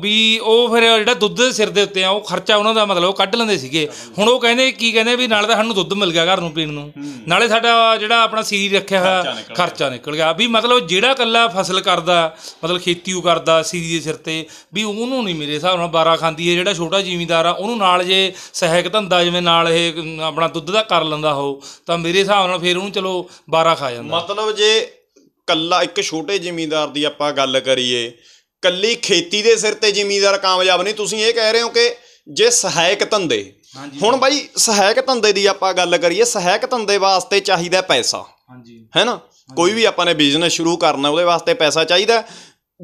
B: ਵੀ ਉਹ ਫਿਰ ਜਿਹੜਾ ਦੁੱਧ ਦੇ ਸਿਰ ਦੇ ਉੱਤੇ ਆ ਉਹ ਖਰਚਾ ਉਹਨਾਂ ਦਾ ਮਤਲਬ ਉਹ ਕੱਢ ਲੈਂਦੇ ਸੀਗੇ ਹੁਣ ਉਹ ਕਹਿੰਦੇ ਕੀ ਕਹਿੰਦੇ ਵੀ ਨਾਲੇ ਤਾਂ ਸਾਨੂੰ ਦੁੱਧ ਮਿਲ ਗਿਆ ਘਰ ਨੂੰ ਪੀਣ ਨੂੰ ਨਾਲੇ ਸਾਡਾ ਜਿਹੜਾ ਆਪਣਾ ਸੀਰੀ ਰੱਖਿਆ ਹੋਇਆ ਖਰਚਾ ਨਿਕਲ ਗਿਆ ਵੀ ਮਤਲਬ ਜਿਹੜਾ ਕੱਲਾ ਫਸਲ ਕਰਦਾ ਮਤਲਬ ਉਹ ਕਰਦਾ ਸੀਰੀ ਦੇ ਸਿਰ ਤੇ ਵੀ ਉਹਨੂੰ ਉਹਨੂੰ ਨਹੀਂ ਮੇਰੇ ਹਿਸਾਬ ਨਾਲ ਬਾਰਾ ਖਾਂਦੀ ਹੈ ਜਿਹੜਾ ਛੋਟਾ ਜ਼ਿਮੀਂਦਾਰ ਆ ਉਹਨੂੰ ਨਾਲ ਜੇ ਸਹਾਇਕ ਧੰਦਾ ਜਿਵੇਂ ਨਾਲ ਇਹ ਆਪਣਾ ਦੁੱਧ ਦਾ ਕਰ ਲੈਂਦਾ ਹੋ ਤਾਂ ਮੇਰੇ ਹਿਸਾਬ ਨਾਲ ਫਿਰ ਉਹਨੂੰ ਚਲੋ ਬਾਰਾ ਖਾ ਜਾਂਦਾ
A: ਮਤਲਬ ਜੇ ਕੱਲਾ ਇੱਕ ਛੋਟੇ ਜ਼ਿਮੀਂਦਾਰ ਦੀ ਆਪਾਂ ਗੱਲ ਕਰੀਏ ਕੱਲੀ ਖੇਤੀ ਦੇ ਸਿਰ ਤੇ ਜ਼ਿਮੀਂਦਾਰ ਕਾਮਯਾਬ ਨਹੀਂ ਤੁਸੀਂ ਇਹ ਕਹਿ ਰਹੇ ਹੋ ਕਿ ਜੇ ਸਹਾਇਕ ਧੰਦੇ ਹੁਣ ਬਾਈ ਸਹਾਇਕ ਧੰਦੇ ਦੀ ਆਪਾਂ ਗੱਲ ਕਰੀਏ ਸਹਾਇਕ ਧੰਦੇ ਵਾਸਤੇ ਚਾਹੀਦਾ ਪੈਸਾ ਹਾਂਜੀ ਹੈਨਾ ਕੋਈ ਵੀ ਆਪਾਂ ਨੇ ਬਿਜ਼ਨਸ ਸ਼ੁਰੂ ਕਰਨਾ ਉਹਦੇ ਵਾਸਤੇ ਪੈਸਾ ਚਾਹੀਦਾ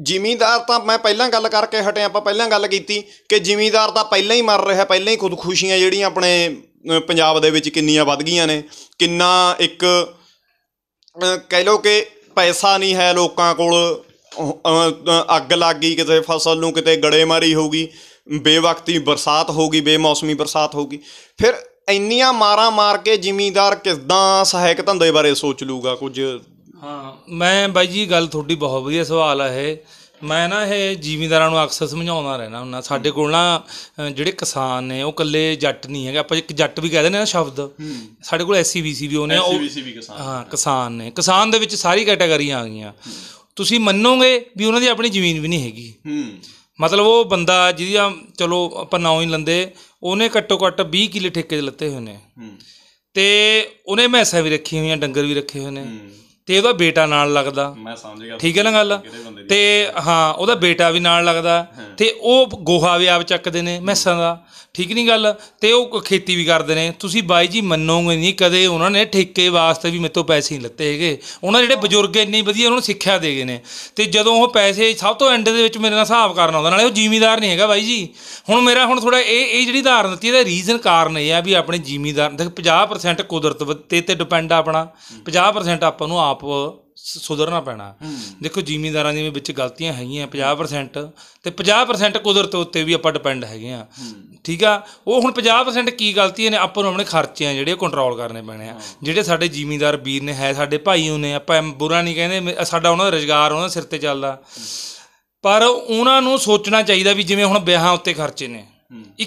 A: ਜ਼ਿਮੀਂਦਾਰ ਤਾਂ ਮੈਂ ਪਹਿਲਾਂ ਗੱਲ ਕਰਕੇ ਹਟਿਆ ਆਪਾਂ ਪਹਿਲਾਂ ਗੱਲ ਕੀਤੀ ਕਿ ਜ਼ਿਮੀਂਦਾਰ ਤਾਂ ਪਹਿਲਾਂ ਹੀ ਮਰ ਰਿਹਾ ਪਹਿਲਾਂ ਹੀ ਖੁਦਕੁਸ਼ੀਆਂ ਜਿਹੜੀਆਂ ਆਪਣੇ ਪੰਜਾਬ ਦੇ ਵਿੱਚ ਕਿੰਨੀਆਂ ਵੱਧ ਗਈਆਂ ਨੇ ਕਿੰਨਾ ਇੱਕ ਕਹਿ ਲੋ ਕਿ ਪੈਸਾ ਨਹੀਂ ਹੈ ਲੋਕਾਂ ਕੋਲ ਅੱਗ ਲੱਗ ਗਈ ਕਿਤੇ ਫਸਲ ਨੂੰ ਕਿਤੇ ਗੜੇ ਮਾਰੀ ਹੋਊਗੀ ਬੇਵਕਤੀ ਬਰਸਾਤ ਹੋਊਗੀ ਬੇਮੌਸਮੀ ਬਰਸਾਤ ਹੋਊਗੀ ਫਿਰ ਇੰਨੀਆਂ ਮਾਰਾਂ ਮਾਰ ਕੇ ਜ਼ਿਮੀਂਦਾਰ ਕਿਦਾਂ ਸਹਾਇਕ ਧੰਦੇ ਬਾਰੇ ਸੋਚ ਲੂਗਾ ਕੁਝ
B: ਹਾਂ ਮੈਂ ਬਾਈ ਜੀ ਗੱਲ ਤੁਹਾਡੀ ਬਹੁਤ ਵਧੀਆ ਸਵਾਲ ਆ ਇਹ ਮੈਂ ਨਾ ਇਹ ਜ਼ਿਮੀਂਦਾਰਾਂ ਨੂੰ ਅਕਸਰ ਸਮਝਾਉਂਦਾ ਰਹਿਣਾ ਹੁੰਦਾ ਸਾਡੇ ਕੋਲ ਨਾ ਜਿਹੜੇ ਕਿਸਾਨ ਨੇ ਉਹ ਇਕੱਲੇ ਜੱਟ ਨਹੀਂ ਹੈਗੇ ਆਪਾਂ ਇੱਕ ਜੱਟ ਵੀ ਕਹਿ ਦਿੰਦੇ ਨਾ ਸ਼ਬਦ ਸਾਡੇ ਕੋਲ ਐਸਸੀਬੀਸੀ e ਵੀ ਉਹਨੇ ਉਹ e ਹਾਂ ਕਿਸਾਨ ਨੇ ਕਿਸਾਨ ਦੇ ਵਿੱਚ ਸਾਰੀ ਕੈਟਾਗਰੀਆਂ ਆ ਗਈਆਂ ਤੁਸੀਂ ਮੰਨੋਗੇ ਵੀ ਉਹਨਾਂ ਦੀ ਆਪਣੀ ਜ਼ਮੀਨ ਵੀ ਨਹੀਂ ਹੈਗੀ ਹੂੰ ਮਤਲਬ ਉਹ ਬੰਦਾ ਜਿਹਦੀ ਚਲੋ ਆਪਾਂ ਨਾਂ ਹੀ ਲੰਦੇ ਉਹਨੇ ਘੱਟੋ ਘੱਟ 20 ਕਿਲੇ ਠੇਕੇ ਦੇ ਲੱਤੇ ਹੋਏ ਨੇ ਹੂੰ ਤੇ ਉਹਨੇ ਮੈਸਾਂ ਵੀ ਰੱਖੀਆਂ ਹੋਈਆਂ ਡੰਗਰ ਵੀ ਰੱਖੇ ਹੋਏ ਨੇ ਹੂੰ ਤੇ ਉਹਦਾ ਬੇਟਾ ਨਾਲ ਲੱਗਦਾ ਮੈਂ ਸਮਝ ਗਿਆ ਠੀਕ ਹੈ ਨਾ ਗੱਲ ਤੇ ਹਾਂ ਉਹਦਾ ਬੇਟਾ ਵੀ ਨਾਲ ਲੱਗਦਾ ਤੇ ਉਹ ਗੋਹਾ ਵੀ ਆਪ ਚੱਕਦੇ ਨੇ ਮੈਸਾਂ ਦਾ ਠੀਕ ਨਹੀਂ ਗੱਲ ਤੇ ਉਹ ਖੇਤੀ ਵੀ ਕਰਦੇ ਨੇ ਤੁਸੀਂ ਬਾਈ ਜੀ ਮੰਨੋਗੇ ਨਹੀਂ ਕਦੇ ਉਹਨਾਂ ਨੇ ਠੇਕੇ ਵਾਸਤੇ ਵੀ ਮੇਤੋਂ ਪੈਸੇ ਨਹੀਂ ਲੱਤੇ ਹੈਗੇ ਉਹਨਾਂ ਜਿਹੜੇ ਬਜ਼ੁਰਗ ਇੰਨੀ ਵਧੀਆ ਉਹਨਾਂ ਨੂੰ ਸਿੱਖਿਆ ਦੇ ਗਏ ਨੇ ਤੇ ਜਦੋਂ ਉਹ ਪੈਸੇ ਸਭ ਤੋਂ ਐਂਡ ਦੇ ਵਿੱਚ ਮੇਰੇ ਨਾਲ ਹਿਸਾਬ ਕਰਨ ਆਉਂਦਾ ਨਾਲੇ ਉਹ ਜ਼ਿਮੀਦਾਰ ਨਹੀਂ ਹੈਗਾ ਬਾਈ ਜੀ ਹੁਣ ਮੇਰਾ ਹੁਣ ਥੋੜਾ ਇਹ ਇਹ ਜਿਹੜੀ ਧਾਰਨ ਦਿੱਤੀ ਇਹਦਾ ਰੀਜ਼ਨ ਕਾਰਨ ਇਹ ਆ ਵੀ ਆਪਣੇ ਜ਼ਿਮੀਦਾਰ ਦੇਖ 50% ਕੁਦਰਤ ਤੇ ਤੇ ਡਿਪੈਂਡ ਆ ਆਪਣਾ 50% ਆਪਾਂ ਨੂੰ ਆਪ ਸੁਧਰਨਾ ਪੈਣਾ ਦੇਖੋ ਜ਼ਿਮੀਂਦਾਰਾਂ ਦੀਆਂ ਵਿੱਚ ਗਲਤੀਆਂ ਹੈਗੀਆਂ 50% ਤੇ 50% ਕੁਦਰਤ ਉੱਤੇ ਵੀ ਆਪਾਂ ਡਿਪੈਂਡ ਹੈਗੇ ਆ ਠੀਕ ਆ ਉਹ ਹੁਣ 50% ਕੀ ਗਲਤੀਆਂ ਨੇ ਆਪਾਂ ਨੂੰ ਆਪਣੇ ਖਰਚੇ ਆ ਜਿਹੜੇ ਕੰਟਰੋਲ ਕਰਨੇ ਪੈਣੇ ਆ ਜਿਹੜੇ ਸਾਡੇ ਜ਼ਿਮੀਂਦਾਰ ਵੀਰ ਨੇ ਹੈ ਸਾਡੇ ਭਾਈ ਉਹਨੇ ਆਪਾਂ ਬੁਰਾ ਨਹੀਂ ਕਹਿੰਦੇ ਸਾਡਾ ਉਹਨਾਂ ਦਾ ਰੋਜ਼ਗਾਰ ਉਹਨਾਂ ਸਿਰ ਤੇ ਚੱਲਦਾ ਪਰ ਉਹਨਾਂ ਨੂੰ ਸੋਚਣਾ ਚਾਹੀਦਾ ਵੀ ਜਿਵੇਂ ਹੁਣ ਵਿਆਹਾਂ ਉੱਤੇ ਖਰਚੇ ਨੇ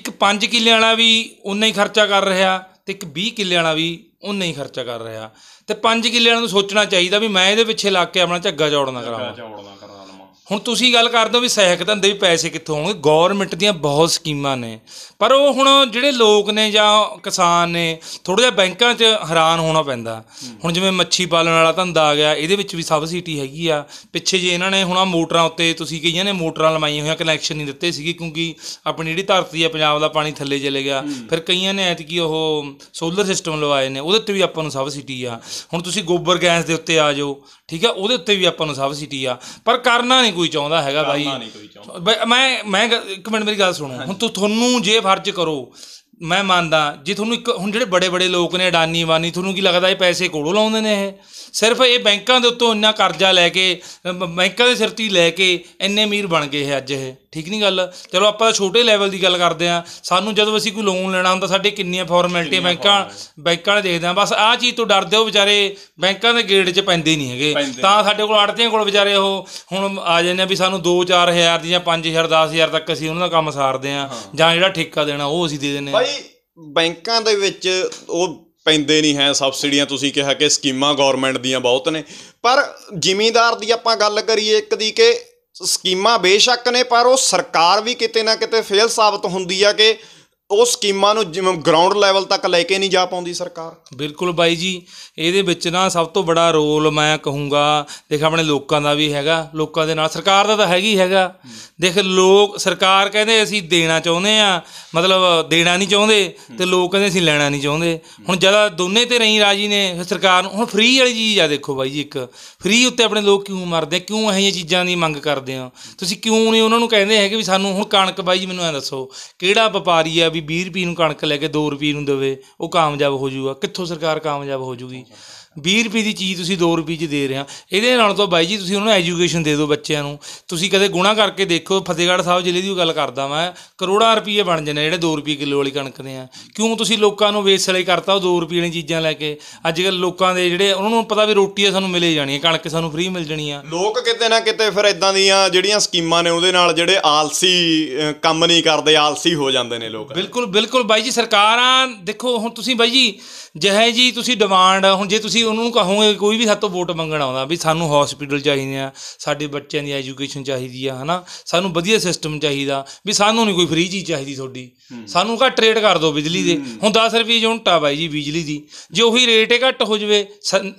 B: ਇੱਕ 5 ਕਿੱਲੇ ਵਾਲਾ ਵੀ ਉਨਾ ਹੀ ਖਰਚਾ ਕਰ ਰਿਹਾ ਤੇ ਇੱਕ 20 ਕਿੱਲੇ ਵਾਲਾ ਵੀ ਉਹ ਨਹੀਂ ਖਰਚਾ ਕਰ ਰਿਹਾ ਤੇ 5 ਕਿੱਲੇ ਵਾਲਿਆਂ ਨੂੰ ਸੋਚਣਾ ਚਾਹੀਦਾ ਵੀ ਮੈਂ ਇਹਦੇ ਪਿੱਛੇ ਲੱਗ ਕੇ ਆਪਣਾ ਝੱਗਾ ਜੋੜਨਾ ਕਰਾਂ ਹੁਣ ਤੁਸੀਂ ਗੱਲ ਕਰਦੇ ਹੋ ਵੀ ਸਹਾਇਕ ਧੰਦੇ ਵੀ ਪੈਸੇ ਕਿੱਥੋਂ ਆਉਣਗੇ ਗਵਰਨਮੈਂਟ ਦੀਆਂ ਬਹੁਤ ਸਕੀਮਾਂ ਨੇ ਪਰ ਉਹ ਹੁਣ ਜਿਹੜੇ ਲੋਕ ਨੇ ਜਾਂ ਕਿਸਾਨ ਨੇ ਥੋੜਾ ਜਿਹਾ ਬੈਂਕਾਂ 'ਚ ਹੈਰਾਨ ਹੋਣਾ ਪੈਂਦਾ ਹੁਣ ਜਿਵੇਂ ਮੱਛੀ ਪਾਲਣ ਵਾਲਾ ਧੰਦਾ ਆ ਗਿਆ ਇਹਦੇ ਵਿੱਚ ਵੀ ਸਬਸਿਡੀ ਹੈਗੀ ਆ ਪਿੱਛੇ ਜੇ ਇਹਨਾਂ ਨੇ ਹੁਣ ਆ ਮੋਟਰਾਂ ਉੱਤੇ ਤੁਸੀਂ ਕਈਆਂ ਨੇ ਮੋਟਰਾਂ ਲਮਾਈਆਂ ਹੋਈਆਂ ਕਨੈਕਸ਼ਨ ਨਹੀਂ ਦਿੱਤੇ ਸੀਗੇ ਕਿਉਂਕਿ ਆਪਣੀ ਜਿਹੜੀ ਧਰਤੀ ਆ ਪੰਜਾਬ ਦਾ ਪਾਣੀ ਥੱਲੇ ਚਲੇ ਗਿਆ ਫਿਰ ਕਈਆਂ ਨੇ ਐਤਕੀ ਉਹ ਸੋਲਰ ਸਿਸਟਮ ਲਵਾਏ ਨੇ ਉਹਦੇ ਤੇ ਵੀ ਆਪਾਂ ਨੂੰ ਸਬਸਿਡੀ ਆ ਹੁਣ ਤੁਸੀਂ ਗੋਬਰ ਗੈਸ ਦੇ ਉੱਤੇ ਆ ਜਾਓ ਠੀਕ ਹੈ ਉਹਦੇ ਉੱਤੇ ਵੀ ਆਪਾਂ ਨੂੰ ਸਬਸਿਡੀ ਆ ਪਰ ਕਰਨਾ ਨਹੀਂ ਕੋਈ ਚਾਹੁੰਦਾ ਹੈਗਾ ਬਾਈ ਮੈਂ ਮੈਂ ਇੱਕ ਮਿੰਟ ਮੇਰੀ ਗੱਲ ਸੁਣੋ ਹੁਣ ਤੂੰ ਤੁਹਾਨੂੰ ਜੇ ਫਰਜ਼ ਕਰੋ ਮੈਂ ਮੰਨਦਾ ਜੇ ਤੁਹਾਨੂੰ ਇੱਕ ਹੁਣ ਜਿਹੜੇ ਬੜੇ ਬੜੇ ਲੋਕ ਨੇ ਅਡਾਨੀ ਵਾਨੀ ਤੁਹਾਨੂੰ ਕੀ ਲੱਗਦਾ ਇਹ ਪੈਸੇ ਕੋਲੋਂ ਲਾਉਂਦੇ ਨੇ ਇਹ ਸਿਰਫ ਇਹ ਬੈਂਕਾਂ ਦੇ ਉੱਤੋਂ ਇੰਨਾ ਕਰਜ਼ਾ ਲੈ ਕੇ ਬੈਂਕਾਂ ਦੇ ਸਿਰ ਤੇ ਲੈ ਕੇ ਇੰਨੇ ਅਮੀਰ ਬਣ ਗਏ ਹੈ ਅੱਜ ਇਹ ਠੀਕ ਨਹੀਂ ਗੱਲ ਚਲੋ ਆਪਾਂ ਛੋਟੇ ਲੈਵਲ ਦੀ ਗੱਲ ਕਰਦੇ ਆ ਸਾਨੂੰ ਜਦੋਂ ਅਸੀਂ ਕੋਈ ਲੋਨ ਲੈਣਾ ਹੁੰਦਾ ਸਾਡੇ ਕਿੰਨੀਆਂ ਫਾਰਮੈਲਟੀ ਬੈਂਕਾਂ ਬੈਂਕਾਂ ਵਾਲੇ ਦੇਖਦੇ ਆ ਬਸ ਆਹ ਚੀਜ਼ ਤੋਂ ਡਰਦੇ ਹੋ ਵਿਚਾਰੇ ਬੈਂਕਾਂ ਦੇ ਗੇਟ 'ਚ ਪੈਂਦੇ ਨਹੀਂ ਹੈਗੇ ਤਾਂ ਸਾਡੇ ਕੋਲ ਆੜਤੀਆਂ ਕੋਲ ਵਿਚਾਰੇ ਉਹ ਹੁਣ ਆ ਜਾਂਦੇ ਆ ਵੀ ਸਾਨੂੰ 2-4000 ਦੀ ਜਾਂ 5000 10000 ਤੱਕ ਅਸੀਂ ਉਹਨਾਂ ਦਾ ਕੰਮ ਸਾਰਦੇ ਆ ਜਾਂ ਜਿਹੜਾ ਠੇਕਾ ਦੇਣਾ ਉਹ ਅਸੀਂ ਦੇ ਦਿੰਦੇ ਆ ਬਾਈ
A: ਬੈਂਕਾਂ ਦੇ ਵਿੱਚ ਉਹ ਪੈਂਦੇ ਨਹੀਂ ਹੈ ਸਬਸਿਡੀਆਂ ਤੁਸੀਂ ਕਿਹਾ ਕਿ ਸਕੀਮਾਂ ਗਵਰਨਮੈਂਟ ਦੀਆਂ ਬਹੁਤ ਨੇ ਪਰ ਜ਼ਿਮੀਂਦਾਰ ਦੀ ਆਪਾਂ ਗੱਲ ਕਰੀਏ ਇੱਕ ਦੀ ਕਿ ਸਕੀਮਾਂ ਬੇਸ਼ੱਕ ਨੇ ਪਰ ਉਹ ਸਰਕਾਰ ਵੀ ਕਿਤੇ ਨਾ ਕਿਤੇ ਫੇਲ ਸਾਬਤ ਹੁੰਦੀ ਆ ਕਿ ਉਹ ਸਕੀਮਾਂ ਨੂੰ ਜਿਵੇਂ ਗਰਾਊਂਡ ਲੈਵਲ ਤੱਕ ਲੈ ਕੇ ਨਹੀਂ ਜਾ ਪਾਉਂਦੀ ਸਰਕਾਰ
B: ਬਿਲਕੁਲ ਬਾਈ ਜੀ ਇਹਦੇ ਵਿੱਚ ਨਾ ਸਭ ਤੋਂ ਵੱਡਾ ਰੋਲ ਮੈਂ ਕਹੂੰਗਾ ਦੇਖ ਆਪਣੇ ਲੋਕਾਂ ਦਾ ਵੀ ਹੈਗਾ ਲੋਕਾਂ ਦੇ ਨਾਲ ਸਰਕਾਰ ਦਾ ਤਾਂ ਹੈਗੀ ਹੈਗਾ ਦੇਖ ਲੋਕ ਸਰਕਾਰ ਕਹਿੰਦੇ ਅਸੀਂ ਦੇਣਾ ਚਾਹੁੰਦੇ ਆ ਮਤਲਬ ਦੇਣਾ ਨਹੀਂ ਚਾਹੁੰਦੇ ਤੇ ਲੋਕ ਕਹਿੰਦੇ ਅਸੀਂ ਲੈਣਾ ਨਹੀਂ ਚਾਹੁੰਦੇ ਹੁਣ ਜਦਾ ਦੋਨੇ ਤੇ ਰਹੀ ਰਾਜੀ ਨੇ ਸਰਕਾਰ ਨੂੰ ਹੁਣ ਫ੍ਰੀ ਵਾਲੀ ਚੀਜ਼ ਆ ਦੇਖੋ ਬਾਈ ਜੀ ਇੱਕ ਫ੍ਰੀ ਉੱਤੇ ਆਪਣੇ ਲੋਕ ਕਿਉਂ ਮਰਦੇ ਕਿਉਂ ਇਹੋ ਜਿਹੀਆਂ ਚੀਜ਼ਾਂ ਦੀ ਮੰਗ ਕਰਦੇ ਆ ਤੁਸੀਂ ਕਿਉਂ ਨਹੀਂ ਉਹਨਾਂ ਨੂੰ ਕਹਿੰਦੇ ਹੈਗੇ ਵੀ ਸਾਨੂੰ ਹੁਣ ਕਣਕ ਬਾਈ ਜੀ ਮੈਨੂੰ ਐ ਦੱਸੋ ਕਿਹੜਾ ਵਪਾਰੀ ਆ ਵੀ 20 ਰੁਪਏ ਨੂੰ ਕਣਕ ਲੈ ਕੇ 2 ਰੁਪਏ ਨੂੰ ਦੇਵੇ ਉਹ ਕਾਮਯਾਬ ਹੋ ਜਾਊਗਾ ਕਿੱਥੋਂ ਸਰਕਾਰ ਕਾਮਯਾਬ ਹੋ ਜੂਗੀ 20 ਰੁਪਏ ਦੀ ਚੀਜ਼ ਤੁਸੀਂ 2 ਰੁਪਏ 'ਚ ਦੇ ਰਹੇ ਆ ਇਹਦੇ ਨਾਲ ਤਾਂ ਬਾਈ ਜੀ ਤੁਸੀਂ ਉਹਨਾਂ ਨੂੰ ਐਜੂਕੇਸ਼ਨ ਦੇ ਦਿਓ ਬੱਚਿਆਂ ਨੂੰ ਤੁਸੀਂ ਕਦੇ ਗੁਣਾ ਕਰਕੇ ਦੇਖੋ ਫਤਿਹਗੜ੍ਹ ਸਾਹਿਬ ਜ਼ਿਲ੍ਹੇ ਦੀ ਗੱਲ ਕਰਦਾ ਮੈਂ ਕਰੋੜਾਂ ਰੁਪਏ ਬਣ ਜਾਂਦੇ ਜਿਹੜੇ 2 ਰੁਪਏ ਕਿਲੋ ਵਾਲੀ ਕਣਕ ਦੇ ਆ ਕਿਉਂ ਤੁਸੀਂ ਲੋਕਾਂ ਨੂੰ ਵੇਸਲੇ ਕਰਤਾ ਉਹ 2 ਰੁਪਏ ਵਾਲੀਆਂ ਚੀਜ਼ਾਂ ਲੈ ਕੇ ਅੱਜ ਕੱਲ ਲੋਕਾਂ ਦੇ ਜਿਹੜੇ ਉਹਨਾਂ ਨੂੰ ਪਤਾ ਵੀ ਰੋਟੀ ਸਾਨੂੰ ਮਿਲੇ ਜਾਣੀ ਹੈ ਕਣਕ ਸਾਨੂੰ ਫ੍ਰੀ ਮਿਲ ਜਾਣੀ ਆ ਲੋਕ ਕਿਤੇ ਨਾ ਕਿਤੇ ਫਿਰ ਇਦਾਂ
A: ਦੀਆਂ ਜਿਹੜੀਆਂ ਸਕੀਮਾਂ ਨੇ ਉਹਦੇ ਨਾਲ ਜਿਹੜੇ ਆਲਸੀ ਕੰਮ ਨਹੀਂ ਕਰਦੇ ਆਲਸੀ ਹੋ ਜਾਂਦੇ ਨੇ ਲੋਕ
B: ਬਿਲਕੁਲ ਬਿਲਕੁਲ ਬਾਈ ਜੀ ਸਰਕਾਰਾਂ ਦੇਖੋ ਹੁਣ ਤੁਸੀਂ ਬਾਈ ਜੀ ਜਿਹੇ ਜੀ ਤੁਸੀਂ ਡਿਮਾਂਡ ਹੁਣ ਜੇ ਤੁਸੀਂ ਉਹਨੂੰ ਕਹੋਗੇ ਕੋਈ ਵੀ ਸਾਤੋਂ ਤੋਂ ਵੋਟ ਮੰਗਣ ਆਉਂਦਾ ਵੀ ਸਾਨੂੰ ਹਸਪੀਟਲ ਚਾਹੀਦੇ ਆ ਸਾਡੇ ਬੱਚਿਆਂ ਦੀ ਐਜੂਕੇਸ਼ਨ ਚਾਹੀਦੀ ਆ ਹਨਾ ਸਾਨੂੰ ਵਧੀਆ ਸਿਸਟਮ ਚਾਹੀਦਾ ਵੀ ਸਾਨੂੰ ਨਹੀਂ ਕੋਈ ਫ੍ਰੀ ਚੀਜ਼ ਚਾਹੀਦੀ ਤੁਹਾਡੀ ਸਾਨੂੰ ਘੱਟ ਰੇਟ ਕਰ ਦਿਓ ਬਿਜਲੀ ਦੇ ਹੁਣ 10 ਰੁਪਏ ਯੂਨਿਟ ਆ ਬਾਈ ਜੀ ਬਿਜਲੀ ਦੀ ਜੇ ਉਹੀ ਰੇਟ ਹੈ ਘੱਟ ਹੋ ਜਵੇ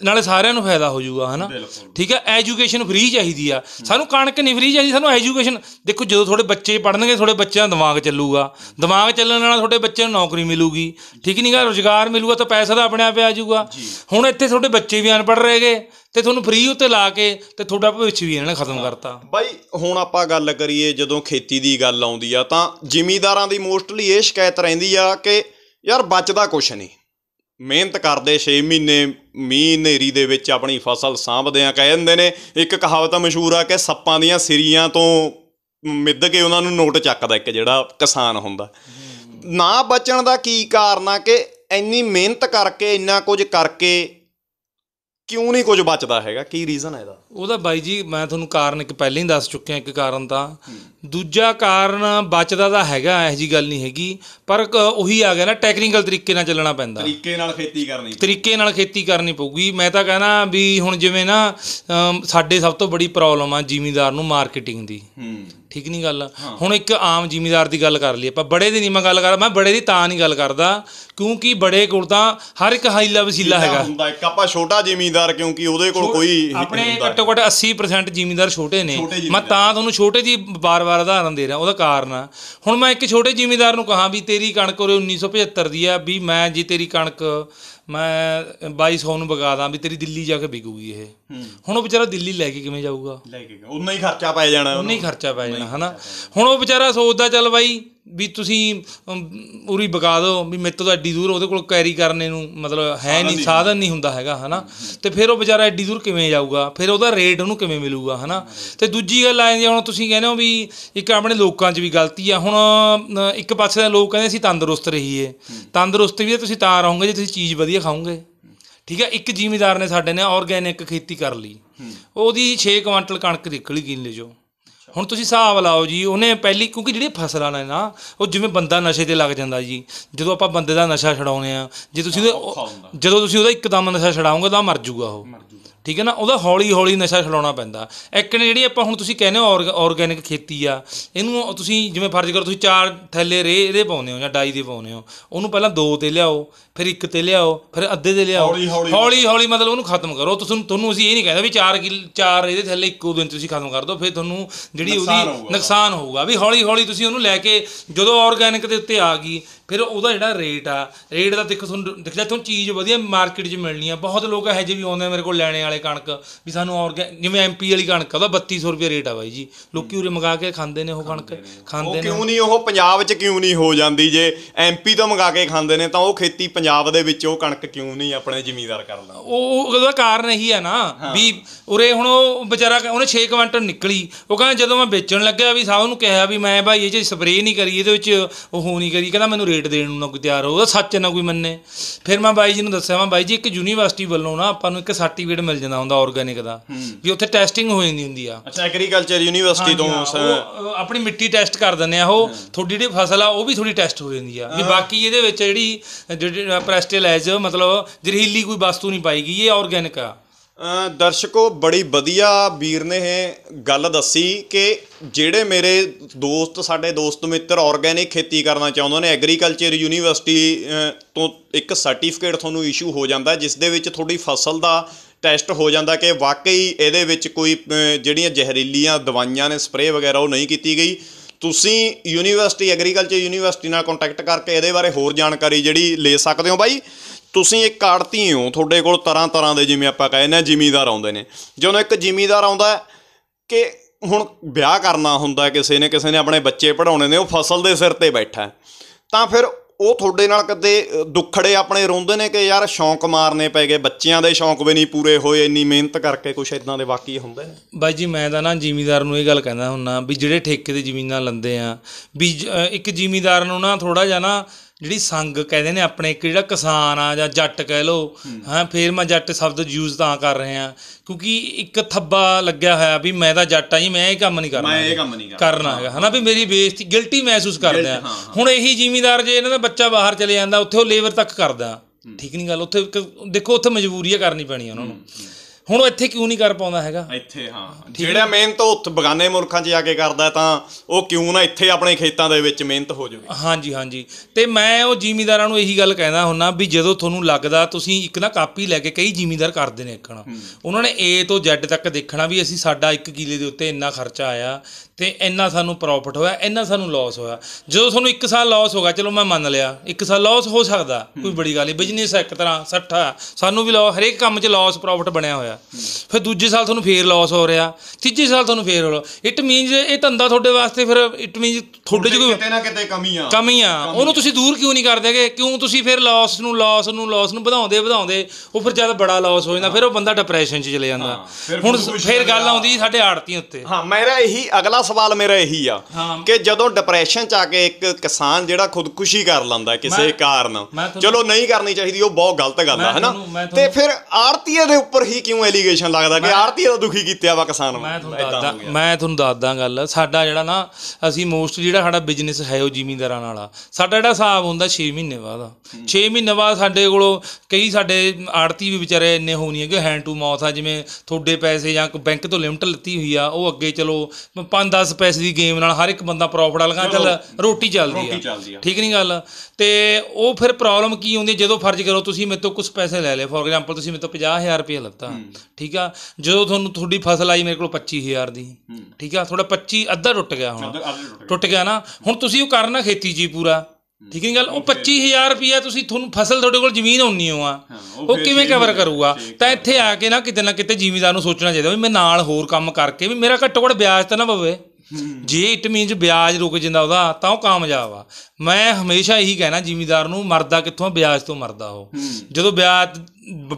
B: ਨਾਲੇ ਸਾਰਿਆਂ ਨੂੰ ਫਾਇਦਾ ਹੋ ਜਾਊਗਾ ਹਨਾ ਠੀਕ ਹੈ ਐਜੂਕੇਸ਼ਨ ਫ੍ਰੀ ਚਾਹੀਦੀ ਆ ਸਾਨੂੰ ਕਣਕ ਨਹੀਂ ਫ੍ਰੀ ਚਾਹੀਦੀ ਸਾਨੂੰ ਐਜੂਕੇਸ਼ਨ ਦੇਖੋ ਜਦੋਂ ਤੁਹਾਡੇ ਬੱਚੇ ਪੜਨਗੇ ਤੁਹਾਡੇ ਬੱਚਿਆਂ ਦਾ ਦਿਮਾਗ ਚੱਲੂਗਾ ਦਿਮਾਗ ਚੱਲਣ ਨਾਲ ਤੁਹਾਡੇ ਬੱਚਿਆਂ ਨੂੰ ਨੌਕਰੀ ਮਿਲੂਗੀ ਠੀਕ ਨਹੀਂਗਾ ਰੋਜ਼ਗਾਰ ਮਿਲੂਗਾ ਤਾਂ ਪੈਸੇ ਪੈਸਾ ਤਾਂ ਆਪਣੇ ਆਪ ਆ ਜਾਊਗਾ ਹੁਣ ਇੱਥੇ ਤੁਹਾਡੇ ਬੱਚੇ ਵੀ ਅਨਪੜ੍ਹ ਰਹਿ ਗਏ ਤੇ ਤੁਹਾਨੂੰ ਫ੍ਰੀ ਉੱਤੇ ਲਾ ਕੇ ਤੇ ਤੁਹਾਡਾ ਭਵਿੱਖ ਵੀ ਇਹਨਾਂ ਨੇ ਖਤਮ ਕਰਤਾ
A: ਬਾਈ ਹੁਣ ਆਪਾਂ ਗੱਲ ਕਰੀਏ ਜਦੋਂ ਖੇਤੀ ਦੀ ਗੱਲ ਆਉਂਦੀ ਆ ਤਾਂ ਜ਼ਿਮੀਦਾਰਾਂ ਦੀ ਮੋਸਟਲੀ ਇਹ ਸ਼ਿਕਾਇਤ ਰਹਿੰਦੀ ਆ ਕਿ ਯਾਰ ਬਚਦਾ ਕੁਛ ਨਹੀਂ ਮਿਹਨਤ ਕਰਦੇ 6 ਮਹੀਨੇ ਮੀਂਹ ਨੇਰੀ ਦੇ ਵਿੱਚ ਆਪਣੀ ਫਸਲ ਸਾਂਭਦੇ ਆ ਕਹਿ ਦਿੰਦੇ ਨੇ ਇੱਕ ਕਹਾਵਤ ਮਸ਼ਹੂਰ ਆ ਕਿ ਸੱਪਾਂ ਦੀਆਂ ਸਿਰੀਆਂ ਤੋਂ ਮਿੱਦ ਕੇ ਉਹਨਾਂ ਨੂੰ ਨੋਟ ਚੱਕਦਾ ਇੱਕ ਜਿਹੜਾ ਕਿਸਾਨ ਹੁੰਦਾ ਨਾ ਬਚਣ ਦਾ ਕੀ ਕਾਰਨ ਆ ਕਿ ਇੰਨੀ ਮਿਹਨਤ ਕਰਕੇ ਇੰਨਾ ਕੁਝ ਕਰਕੇ
B: ਕਿਉਂ ਨਹੀਂ ਕੁਝ ਬਚਦਾ ਹੈਗਾ ਕੀ ਰੀਜ਼ਨ ਹੈ ਇਹਦਾ ਉਹਦਾ ਬਾਈ ਜੀ ਮੈਂ ਤੁਹਾਨੂੰ ਕਾਰਨ ਇੱਕ ਪਹਿਲਾਂ ਹੀ ਦੱਸ ਚੁੱਕਿਆ ਇੱਕ ਕਾਰਨ ਤਾਂ ਦੂਜਾ ਕਾਰਨ ਬਚਦਾ ਤਾਂ ਹੈਗਾ ਇਹ ਜੀ ਗੱਲ ਨਹੀਂ ਹੈਗੀ ਪਰ ਉਹੀ ਆ ਗਿਆ ਨਾ ਟੈਕਨੀਕਲ ਤਰੀਕੇ ਨਾਲ ਚੱਲਣਾ ਪੈਂਦਾ ਤਰੀਕੇ ਨਾਲ ਖੇਤੀ ਕਰਨੀ ਤਰੀਕੇ ਨਾਲ ਖੇਤੀ ਕਰਨੀ ਪਊਗੀ ਮੈਂ ਤਾਂ ਕਹਿੰਦਾ ਵੀ ਹੁਣ ਜਿਵੇਂ ਨਾ ਸਾਡੇ ਸਭ ਤੋਂ ਬੜੀ ਪ੍ਰੋਬਲਮ ਆ ਜ਼ਿਮੀਂਦਾਰ ਨੂੰ ਮਾਰਕੀਟਿੰਗ ਦੀ ਹੂੰ ਠੀਕ ਨਹੀਂ ਗੱਲ ਹੁਣ ਇੱਕ ਆਮ ਜ਼ਿਮੀਦਾਰ ਦੀ ਗੱਲ ਕਰ ਲਈ ਆਪਾਂ ਬੜੇ ਦੀ ਨਹੀਂ ਮੈਂ ਗੱਲ ਕਰ ਮੈਂ ਬੜੇ ਦੀ ਤਾਂ ਨਹੀਂ ਗੱਲ ਕਰਦਾ ਕਿਉਂਕਿ ਬੜੇ ਕੋਲ ਤਾਂ ਹਰ ਇੱਕ ਹਾਈਲਾ ਵਸੀਲਾ ਹੈਗਾ
A: ਹੁੰਦਾ ਇੱਕ ਆਪਾਂ ਛੋਟਾ ਜ਼ਿਮੀਦਾਰ ਕਿਉਂਕਿ ਉਹਦੇ ਕੋਲ ਕੋਈ
B: ਆਪਣੇ ਘੱਟੋ ਘੱਟ 80% ਜ਼ਿਮੀਦਾਰ ਛੋਟੇ ਨੇ ਮੈਂ ਤਾਂ ਤੁਹਾਨੂੰ ਛੋਟੇ ਦੀ ਬਾਰ-ਬਾਰ ਉਦਾਹਰਨ ਦੇ ਰਿਹਾ ਉਹਦਾ ਕਾਰਨ ਆ ਹੁਣ ਮੈਂ ਇੱਕ ਛੋਟੇ ਜ਼ਿਮੀਦਾਰ ਨੂੰ ਕਹਾ ਵੀ ਤੇਰੀ ਕਣਕ ਉਹ 1975 ਦੀ ਆ ਵੀ ਮੈਂ ਜੀ ਤੇਰੀ ਕਣਕ ਮੈਂ 2200 ਨੂੰ ਵਿਕਾ ਦਾਂ ਵੀ ਤੇਰੀ ਦਿੱਲੀ ਜਾ ਕੇ ਵਿਕੂਗੀ ਇਹ ਹੁਣ ਉਹ ਵਿਚਾਰਾ ਦਿੱਲੀ ਲੈ ਕੇ ਕਿਵੇਂ ਜਾਊਗਾ ਲੈ ਕੇ ਉਨਾ ਹੀ ਖਰਚਾ ਪੈ ਜਾਣਾ ਉਹਨਾਂ ਉਨਾ ਹੀ ਖਰਚਾ ਪੈ ਜਾਣਾ ਹਨਾ ਹੁਣ ਉਹ ਵਿਚਾਰਾ ਸੋਚਦਾ ਚੱਲ ਬਾਈ ਵੀ ਤੁਸੀਂ ਉਰੀ ਬਗਾ ਦਿਓ ਵੀ ਮੇਰੇ ਤੋਂ ਐਡੀ ਦੂਰ ਉਹਦੇ ਕੋਲ ਕੈਰੀ ਕਰਨੇ ਨੂੰ ਮਤਲਬ ਹੈ ਨਹੀਂ ਸਾਧਨ ਨਹੀਂ ਹੁੰਦਾ ਹੈਗਾ ਹਨਾ ਤੇ ਫਿਰ ਉਹ ਵਿਚਾਰਾ ਐਡੀ ਦੂਰ ਕਿਵੇਂ ਜਾਊਗਾ ਫਿਰ ਉਹਦਾ ਰੇਟ ਉਹਨੂੰ ਕਿਵੇਂ ਮਿਲੂਗਾ ਹਨਾ ਤੇ ਦੂਜੀ ਗੱਲ ਆ ਜਾਂਦੀ ਹੁਣ ਤੁਸੀਂ ਕਹਿੰਦੇ ਹੋ ਵੀ ਇੱਕ ਆਪਣੇ ਲੋਕਾਂ 'ਚ ਵੀ ਗਲਤੀ ਆ ਹੁਣ ਇੱਕ ਪਾਸੇ ਦੇ ਲੋਕ ਕਹਿੰਦੇ ਅਸੀਂ ਤੰਦਰੁਸਤ ਰਹੀਏ ਤੰਦਰੁਸਤ ਵੀ ਤੁਸੀਂ ਤਾਂ ਰਹੋਗੇ ਜੇ ਤੁਸੀਂ ਚੀਜ਼ ਵਧੀਆ ਖਾਓਗੇ ਠੀਕ ਹੈ ਇੱਕ ਜ਼ਿਮੀਦਾਰ ਨੇ ਸਾਡੇ ਨੇ ਆਰਗੈਨਿਕ ਖੇਤੀ ਕਰ ਲਈ ਉਹਦੀ 6 ਕੁਇੰਟਲ ਕਣਕ ਨਿਕਲੀ ਲੈ ਜੋ ਹੁਣ ਤੁਸੀਂ ਹਿਸਾਬ ਲਾਓ ਜੀ ਉਹਨੇ ਪਹਿਲੀ ਕਿਉਂਕਿ ਜਿਹੜੀ ਫਸਲਾਂ ਨੇ ਨਾ ਉਹ ਜਿਵੇਂ ਬੰਦਾ ਨਸ਼ੇ ਤੇ ਲੱਗ ਜਾਂਦਾ ਜੀ ਜਦੋਂ ਆਪਾਂ ਬੰਦੇ ਦਾ ਨਸ਼ਾ ਛਡਾਉਨੇ ਆ ਜੇ ਤੁਸੀਂ ਜਦੋਂ ਤੁਸੀਂ ਉਹਦਾ ਇੱਕਦਮ ਨਸ਼ਾ ਛਡਾਉਂਗੇ ਤਾਂ ਮਰ ਜੂਗਾ ਉਹ ਠੀਕ ਹੈ ਨਾ ਉਹਦਾ ਹੌਲੀ ਹੌਲੀ ਨਸ਼ਾ ਛਡਾਉਣਾ ਪੈਂਦਾ ਇੱਕ ਨੇ ਜਿਹੜੀ ਆਪਾਂ ਹੁਣ ਤੁਸੀਂ ਕਹਿੰਦੇ ਹੋ ਆਰਗੈਨਿਕ ਖੇਤੀ ਆ ਇਹਨੂੰ ਤੁਸੀਂ ਜਿਵੇਂ ਫਰਜ਼ ਕਰੋ ਤੁਸੀਂ ਚਾਰ ਥੈਲੇ ਰੇ ਇਹਦੇ ਪਾਉਂਦੇ ਹੋ ਜਾਂ ਡਾਈ ਦੇ ਪਾਉਂਦੇ ਹੋ ਉਹਨੂੰ ਪਹਿਲਾਂ ਦੋ ਤੇ ਲਿਆਓ ਫਿਰ ਇੱਕ ਤੇ ਲਿਆਓ ਫਿਰ ਅੱਧੇ ਤੇ ਲਿਆਓ ਹੌਲੀ ਹੌਲੀ ਮਤਲਬ ਉਹਨੂੰ ਖਤਮ ਕਰੋ ਤੁਸੀਂ ਤੁਹਾਨੂੰ ਅਸੀਂ ਇਹ ਨਹੀਂ ਕਹਿੰਦਾ ਵੀ ਚਾਰ ਚਾਰ ਇਹਦੇ ਥੱਲੇ ਇੱਕੋ ਦਿਨ ਤੁਸੀਂ ਖਤਮ ਕਰ ਦਿਓ ਫਿਰ ਤੁਹਾਨੂੰ ਜਿਹੜੀ ਉਹਦੀ ਨੁਕਸਾਨ ਹੋਊਗਾ ਵੀ ਹੌਲੀ ਹੌਲੀ ਤੁਸੀਂ ਉਹਨੂੰ ਲੈ ਕੇ ਜਦੋਂ ਆਰਗੈਨਿਕ ਦੇ ਉੱਤੇ ਆ ਗਈ ਫਿਰ ਉਹਦਾ ਜਿਹੜਾ ਰੇਟ ਆ ਰੇਟ ਦਾ ਦੇਖੋ ਤੁਹਾਨੂੰ ਦੇਖ ਜਾ ਤੁਹਾਨੂੰ ਚੀਜ਼ ਵਧੀਆ ਮਾਰਕੀਟ 'ਚ ਮਿਲਣੀ ਆ ਬਹੁਤ ਲੋਕ ਇਹ ਜਿਹੇ ਵੀ ਆਉਂਦੇ ਆ ਮੇਰੇ ਕੋਲ ਲੈਣੇ ਵਾਲੇ ਕਣਕ ਵੀ ਸਾਨੂੰ ਔਰ ਜਿਵੇਂ ਐਮਪੀ ਵਾਲੀ ਕਣਕ ਆ ਉਹਦਾ 3200 ਰੁਪਏ ਰੇਟ ਆ ਬਾਈ ਜੀ ਲੋਕੀ ਉਰੇ ਮੰਗਾ ਕੇ ਖਾਂਦੇ ਨੇ ਉਹ ਕਣਕ ਖਾਂਦੇ ਉਹ ਨੇ ਕਿਉਂ
A: ਨਹੀਂ ਉਹ ਪੰਜਾਬ 'ਚ ਕਿਉਂ ਨਹੀਂ ਹੋ ਜਾਂਦੀ ਜੇ ਐਮਪੀ ਤੋਂ ਮੰਗਾ ਕੇ ਖਾਂਦੇ ਨੇ ਤਾਂ ਉਹ ਖੇਤੀ ਪੰਜਾਬ ਦੇ ਵਿੱਚ ਉਹ ਕਣਕ ਕਿਉਂ ਨਹੀਂ ਆਪਣੇ ਜ਼ਿਮੀਦਾਰ ਕਰ ਲੈਂਦਾ
B: ਉਹ ਉਹਦਾ ਕਾਰਨ ਇਹੀ ਆ ਨਾ ਵੀ ਉਰੇ ਹੁਣ ਉਹ ਵਿਚਾਰਾ ਉਹਨੇ 6 ਕੁਇੰਟਲ ਨਿਕਲੀ ਉਹ ਕਹਿੰਦਾ ਜਦੋਂ ਮੈਂ ਵੇਚਣ ਲੱਗਿਆ ਵੀ ਸਾਹ ਨੂੰ ਕਿਹਾ ਵੀ ਮੈਂ ਭਾਈ ਇਹ 'ਚ ਸਪਰੇਅ ਨਹੀਂ ਕਰੀ ਇਹਦੇ ਵਿੱਚ ਉਹ ਨਹੀਂ ਕਰੀ ਕਹਿੰਦਾ ਮੈਨੂੰ ਡਿਬੇਟ ਦੇਣ ਨੂੰ ਨਾ ਕੋਈ ਤਿਆਰ ਹੋਊਗਾ ਸੱਚ ਨਾ ਕੋਈ ਮੰਨੇ ਫਿਰ ਮੈਂ ਬਾਈ ਜੀ ਨੂੰ ਦੱਸਿਆ ਮੈਂ ਬਾਈ ਜੀ ਇੱਕ ਯੂਨੀਵਰਸਿਟੀ ਵੱਲੋਂ ਨਾ ਆਪਾਂ ਨੂੰ ਇੱਕ ਸਰਟੀਫਿਕੇਟ ਮਿਲ ਜਾਂਦਾ ਹੁੰਦਾ ਆਰਗੈਨਿਕ ਦਾ ਵੀ ਉੱਥੇ ਟੈਸਟਿੰਗ ਹੋ ਜਾਂਦੀ ਹੁੰਦੀ ਆ ਅੱਛਾ ਐਗਰੀਕਲਚਰ ਯੂਨੀਵਰਸਿਟੀ ਤੋਂ ਆਪਣੀ ਮਿੱਟੀ ਟੈਸਟ ਕਰ ਦਿੰਦੇ ਆ ਉਹ ਤੁਹਾਡੀ ਜਿਹੜੀ ਫਸਲ ਆ ਉਹ ਵੀ ਥੋੜੀ ਟੈਸਟ ਹੋ ਜਾਂਦੀ ਆ ਵੀ ਬਾਕੀ ਇਹਦੇ ਵਿੱਚ ਜਿਹੜੀ ਪ੍ਰੈਸਟੀਲਾਈਜ਼ ਮਤਲਬ ਜ਼ਹਿਰੀਲੀ ਕੋਈ ਵਸਤੂ ਨਹੀਂ ਪਾਈ ਗਈ ਇਹ ਆਰਗੈਨਿਕ ਆ
A: ਦਰਸ਼ਕੋ ਬੜੀ ਵਧੀਆ ਵੀਰ ਨੇ ਇਹ ਗੱਲ ਦੱਸੀ ਕਿ ਜਿਹੜੇ ਮੇਰੇ ਦੋਸਤ ਸਾਡੇ ਦੋਸਤ ਮਿੱਤਰ ਆਰਗੈਨਿਕ ਖੇਤੀ ਕਰਨਾ ਚਾਹੁੰਦੇ ਨੇ ਐਗਰੀਕਲਚਰ ਯੂਨੀਵਰਸਿਟੀ ਤੋਂ ਇੱਕ ਸਰਟੀਫਿਕੇਟ ਤੁਹਾਨੂੰ ਇਸ਼ੂ ਹੋ ਜਾਂਦਾ ਜਿਸ ਦੇ ਵਿੱਚ ਤੁਹਾਡੀ ਫਸਲ ਦਾ ਟੈਸਟ ਹੋ ਜਾਂਦਾ ਕਿ ਵਾਕਈ ਇਹਦੇ ਵਿੱਚ ਕੋਈ ਜਿਹੜੀਆਂ ਜ਼ਹਿਰੀਲੀਆਂ ਦਵਾਈਆਂ ਨੇ ਸਪਰੇਅ ਵਗੈਰਾ ਉਹ ਨਹੀਂ ਕੀਤੀ ਗਈ ਤੁਸੀਂ ਯੂਨੀਵਰਸਿਟੀ ਐਗਰੀਕਲਚਰ ਯੂਨੀਵਰਸਿਟੀ ਨਾਲ ਕੰਟੈਕਟ ਕਰਕੇ ਇਹਦੇ ਬਾਰੇ ਹੋਰ ਜਾਣਕਾਰੀ ਜਿਹੜੀ ਲੈ ਸਕਦੇ ਹੋ ਬਾਈ ਤੁਸੀਂ ਇੱਕ ਆੜਤੀ ਹੋ ਤੁਹਾਡੇ ਕੋਲ ਤਰ੍ਹਾਂ ਤਰ੍ਹਾਂ ਦੇ ਜਿਵੇਂ ਆਪਾਂ ਕਹਿੰਦੇ ਆ ਜ਼ਿਮੀਦਾਰ ਆਉਂਦੇ ਨੇ ਜਦੋਂ ਇੱਕ ਜ਼ਿਮੀਦਾਰ ਆਉਂਦਾ ਕਿ ਹੁਣ ਵਿਆਹ ਕਰਨਾ ਹੁੰਦਾ ਕਿਸੇ ਨੇ ਕਿਸੇ ਨੇ ਆਪਣੇ ਬੱਚੇ ਪੜਾਉਣੇ ਨੇ ਉਹ ਫਸਲ ਦੇ ਸਿਰ ਤੇ ਬੈਠਾ ਤਾਂ ਫਿਰ ਉਹ ਤੁਹਾਡੇ ਨਾਲ ਕਦੇ ਦੁੱਖੜੇ ਆਪਣੇ ਰੋਂਦੇ ਨੇ ਕਿ ਯਾਰ ਸ਼ੌਂਕ ਮਾਰਨੇ ਪੈ ਗਏ ਬੱਚਿਆਂ ਦੇ ਸ਼ੌਂਕ ਵੀ ਨਹੀਂ ਪੂਰੇ ਹੋਏ ਇੰਨੀ ਮਿਹਨਤ ਕਰਕੇ ਕੁਛ ਇਦਾਂ ਦੇ ਵਾਕਈ ਹੁੰਦੇ ਨੇ
B: ਬਾਈ ਜੀ ਮੈਂ ਤਾਂ ਨਾ ਜ਼ਿਮੀਦਾਰ ਨੂੰ ਇਹ ਗੱਲ ਕਹਿੰਦਾ ਹੁੰਨਾ ਵੀ ਜਿਹੜੇ ਠੇਕੇ ਦੇ ਜ਼ਮੀਨਾਂ ਲੰਦੇ ਆ ਵੀ ਇੱਕ ਜ਼ਿਮੀਦਾਰ ਨੂੰ ਨਾ ਥੋੜਾ ਜਿਹਾ ਨਾ ਜਿਹੜੀ ਸੰਗ ਕਹਿੰਦੇ ਨੇ ਆਪਣੇ ਕਿ ਜਿਹੜਾ ਕਿਸਾਨ ਆ ਜਾਂ ਜੱਟ ਕਹਿ ਲੋ ਹਾਂ ਫੇਰ ਮੈਂ ਜੱਟ ਸ਼ਬਦ ਯੂਜ਼ ਤਾਂ ਕਰ ਰਹੇ ਆ ਕਿਉਂਕਿ ਇੱਕ ਥੱਬਾ ਲੱਗਿਆ ਹੋਇਆ ਵੀ ਮੈਂ ਤਾਂ ਜੱਟ ਆ ਜੀ ਮੈਂ ਇਹ ਕੰਮ ਨਹੀਂ ਕਰਨਾ ਮੈਂ ਇਹ ਕੰਮ ਨਹੀਂ ਕਰਨਾ ਕਰਨਾ ਹੈਗਾ ਹਨਾ ਵੀ ਮੇਰੀ ਬੇਇੱਜ਼ਤੀ ਗਿਲਟੀ ਮਹਿਸੂਸ ਕਰਦੇ ਆ ਹੁਣ ਇਹੀ ਜ਼ਿਮੀਦਾਰ ਜੇ ਇਹਨਾਂ ਦਾ ਬੱਚਾ ਬਾਹਰ ਚਲੇ ਜਾਂਦਾ ਉੱਥੇ ਉਹ ਲੇਬਰ ਤੱਕ ਕਰਦਾ ਠੀਕ ਨਹੀਂ ਗੱਲ ਉੱਥੇ ਦੇਖੋ ਉੱਥੇ ਮਜਬੂਰੀ ਕਰਨੀ ਪੈਣੀ ਉਹਨਾਂ ਨੂੰ ਹੁਣ ਉਹ ਇੱਥੇ ਕਿਉਂ ਨਹੀਂ ਕਰ ਪਾਉਂਦਾ ਹੈਗਾ ਇੱਥੇ ਹਾਂ ਜਿਹੜਾ ਮਿਹਨਤ ਉੱਥੇ ਬਗਾਨੇ
A: ਮੁਲਕਾਂ 'ਚ ਜਾ ਕੇ ਕਰਦਾ ਤਾਂ ਉਹ ਕਿਉਂ ਨਾ ਇੱਥੇ ਆਪਣੇ ਖੇਤਾਂ ਦੇ ਵਿੱਚ ਮਿਹਨਤ ਹੋ ਜਾਵੇ
B: ਹਾਂਜੀ ਹਾਂਜੀ ਤੇ ਮੈਂ ਉਹ ਜ਼ਿਮੀਦਾਰਾਂ ਨੂੰ ਇਹੀ ਗੱਲ ਕਹਿੰਦਾ ਹੁੰਨਾ ਵੀ ਜਦੋਂ ਤੁਹਾਨੂੰ ਲੱਗਦਾ ਤੁਸੀਂ ਇੱਕ ਨਾ ਕਾਪੀ ਲੈ ਕੇ ਕਈ ਜ਼ਿਮੀਦਾਰ ਕਰਦੇ ਨੇ ਇੱਕਣਾ ਉਹਨਾਂ ਨੇ A ਤੋਂ Z ਤੱਕ ਦੇਖਣਾ ਵੀ ਅਸੀਂ ਸਾਡਾ ਇੱਕ ਕਿਲੇ ਦੇ ਉੱਤੇ ਇੰਨਾ ਖਰਚਾ ਆਇਆ ਤੇ ਇੰਨਾ ਸਾਨੂੰ ਪ੍ਰੋਫਿਟ ਹੋਇਆ ਇੰਨਾ ਸਾਨੂੰ ਲਾਸ ਹੋਇਆ ਜਦੋਂ ਤੁਹਾਨੂੰ ਇੱਕ ਸਾਲ ਲਾਸ ਹੋਗਾ ਚਲੋ ਮੈਂ ਮੰਨ ਲਿਆ ਇੱਕ ਸਾਲ ਲਾਸ ਹੋ ਸਕਦਾ ਕੋਈ ਬੜੀ ਗੱਲ ਨਹੀਂ ਬਿਜ਼ਨਸ ਇੱਕ ਤਰ੍ਹਾਂ ਸੱਠਾ ਸਾਨੂੰ ਵੀ ਲਾਸ ਹਰੇਕ ਕੰਮ 'ਚ ਲਾਸ ਪ੍ਰੋਫਿਟ ਬਣਿਆ ਹੋਇਆ ਫਿਰ ਦੂਜੇ ਸਾਲ ਤੁਹਾਨੂੰ ਫੇਰ ਲਾਸ ਹੋ ਰਿਹਾ ਤੀਜੇ ਸਾਲ ਤੁਹਾਨੂੰ ਫੇਰ ਹੋ ਇਟ ਮੀਨਸ ਇਹ ਧੰਦਾ ਤੁਹਾਡੇ ਵਾਸਤੇ ਫਿਰ ਇਟ ਮੀਨਸ ਤੁਹਾਡੇ 'ਚ ਕੋਈ ਕਿਤੇ
A: ਨਾ ਕਿਤੇ ਕਮੀ ਆ ਉਹਨੂੰ
B: ਤੁਸੀਂ ਦੂਰ ਕਿਉਂ ਨਹੀਂ ਕਰਦੇਗੇ ਕਿਉਂ ਤੁਸੀਂ ਫਿਰ ਲਾਸ ਨੂੰ ਲਾਸ ਨੂੰ ਲਾਸ ਨੂੰ ਵਧਾਉਂਦੇ ਵਧਾਉਂਦੇ ਉਹ ਫਿਰ ਜਦ ਬੜਾ ਲਾਸ ਹੋ ਜਾਂਦਾ ਫਿਰ ਉਹ ਬੰਦਾ ਡਿਪਰੈਸ਼ਨ 'ਚ ਚਲੇ ਜਾਂਦਾ ਹੁਣ ਫਿਰ ਗੱਲ ਆਉਂਦੀ ਸਾਡੇ ਆੜਤੀਆਂ ਉੱਤੇ ਹਾਂ ਮੇਰਾ
A: ਇਹੀ ਅਗਲਾ ਸਵਾਲ ਮੇਰਾ ਇਹੀ ਆ ਕਿ ਜਦੋਂ ਡਿਪਰੈਸ਼ਨ ਚ ਆ ਕੇ ਇੱਕ ਕਿਸਾਨ ਜਿਹੜਾ ਖੁਦਕੁਸ਼ੀ ਕਰ ਲੈਂਦਾ ਕਿਸੇ ਕਾਰਨ ਚਲੋ ਨਹੀਂ ਕਰਨੀ ਚਾਹੀਦੀ ਉਹ ਬਹੁਤ ਗਲਤ ਗੱਲ ਆ ਹਨਾ ਤੇ ਫਿਰ ਆੜਤੀਏ ਦੇ ਉੱਪਰ ਹੀ ਕਿਉਂ ਐਲੀਗੇਸ਼ਨ ਲੱਗਦਾ ਕਿ ਮੈਂ- ਆੜਤੀਏ ਦਾ ਦੁਖੀ ਕੀਤਾ ਵਾ ਕਿਸਾਨ ਨੂੰ ਮੈਂ
B: ਤੁਹਾਨੂੰ ਦੱਸਦਾ ਮੈਂ ਤੁਹਾਨੂੰ ਦੱਸਦਾ ਗੱਲ ਸਾਡਾ ਜਿਹੜਾ ਨਾ ਅਸੀਂ ਮੋਸਟ ਜਿਹੜਾ ਸਾਡਾ ਬਿਜ਼ਨਸ ਹੈ ਉਹ ਜ਼ਿਮੀਂਦਾਰਾਂ ਨਾਲ ਆ ਸਾਡਾ ਜਿਹੜਾ ਹਿਸਾਬ ਹੁੰਦਾ 6 ਮਹੀਨੇ ਬਾਅਦ 6 ਮਹੀਨੇ ਬਾਅਦ ਸਾਡੇ ਕੋਲੋਂ ਕਈ ਸਾਡੇ ਆੜਤੀ ਵੀ ਵਿਚਾਰੇ ਇੰਨੇ ਹੋ ਨਹੀਂ ਹੈਗੇ ਹੈਂਡ ਟੂ ਮਾਊਥ ਆ ਜਿਵੇਂ ਤੁਹਾਡੇ ਪੈਸੇ ਜਾਂ ਬੈਂਕ ਤੋਂ ਲਿਮਟ ਲੱਤੀ ਹੋਈ ਆ ਉਹ ਅੱਗੇ ਚਲੋ 5 10 ਪੈਸੇ ਦੀ ਗੇਮ ਨਾਲ ਹਰ ਇੱਕ ਬੰਦਾ ਪ੍ਰੋਫਿਟ ਲਗਾ ਚੱਲ ਰੋਟੀ ਚੱਲਦੀ ਆ ਠੀਕ ਨਹੀਂ ਗੱਲ ਤੇ ਉਹ ਫਿਰ ਪ੍ਰੋਬਲਮ ਕੀ ਹੁੰਦੀ ਜਦੋਂ ਫਰਜ਼ ਕਰੋ ਤੁਸੀਂ ਮੇਰੇ ਤੋਂ ਕੁਝ ਪੈਸੇ ਲੈ ਲਏ ਫੋਰ ਐਗਜ਼ਾਮਪਲ ਤੁਸੀਂ ਮੇਰੇ ਤੋਂ 50000 ਰੁਪਏ ਲੱਤਾ ਠੀਕ ਆ ਜਦੋਂ ਤੁਹਾਨੂੰ ਤੁਹਾਡੀ ਫਸਲ ਆਈ ਮੇਰੇ ਕੋਲ 25000 ਦੀ ਠੀਕ ਆ ਤੁਹਾਡਾ 25 ਅੱਧਾ ਟੁੱਟ ਗਿਆ ਹੁਣ ਟੁੱਟ ਗਿਆ ਨਾ ਹੁਣ ਤੁਸੀਂ ਉਹ ਕਰਨਾ ਖੇਤੀ ਜੀ ਪੂਰਾ ਠੀਕ ਹੈ ਗੱਲ ਉਹ 25000 ਰੁਪਏ ਤੁਸੀਂ ਤੁਹਾਨੂੰ ਫਸਲ ਤੁਹਾਡੇ ਕੋਲ ਜ਼ਮੀਨ ਆਉਣੀ ਹੋ ਆ ਉਹ ਕਿਵੇਂ ਕਵਰ ਕਰੂਗਾ ਤਾਂ ਇੱਥੇ ਆ ਕੇ ਨਾ ਕਿਤੇ ਨਾ ਕਿਤੇ ਜ਼ਿਮੀਦਾਰ ਨੂੰ ਸੋਚਣਾ ਚਾਹੀਦਾ ਵੀ ਮੈਂ ਨਾਲ ਹੋਰ ਕੰਮ ਕਰਕੇ ਵੀ ਮੇਰਾ ਘੱਟੋ ਘੱਟ ਵਿਆਜ ਤਾਂ ਨਾ ਪਵੇ ਜੇ ਇਟ ਮੀਨਸ ਵਿਆਜ ਰੁਕ ਜਾਂਦਾ ਉਹਦਾ ਤਾਂ ਉਹ ਕਾਮਯਾਬ ਆ ਮੈਂ ਹਮੇਸ਼ਾ ਇਹੀ ਕਹਿਣਾ ਜ਼ਿਮੀਦਾਰ ਨੂੰ ਮਰਦਾ ਕਿੱਥੋਂ ਵਿਆਜ ਤੋਂ ਮਰਦਾ ਉਹ ਜਦੋਂ ਵਿਆਜ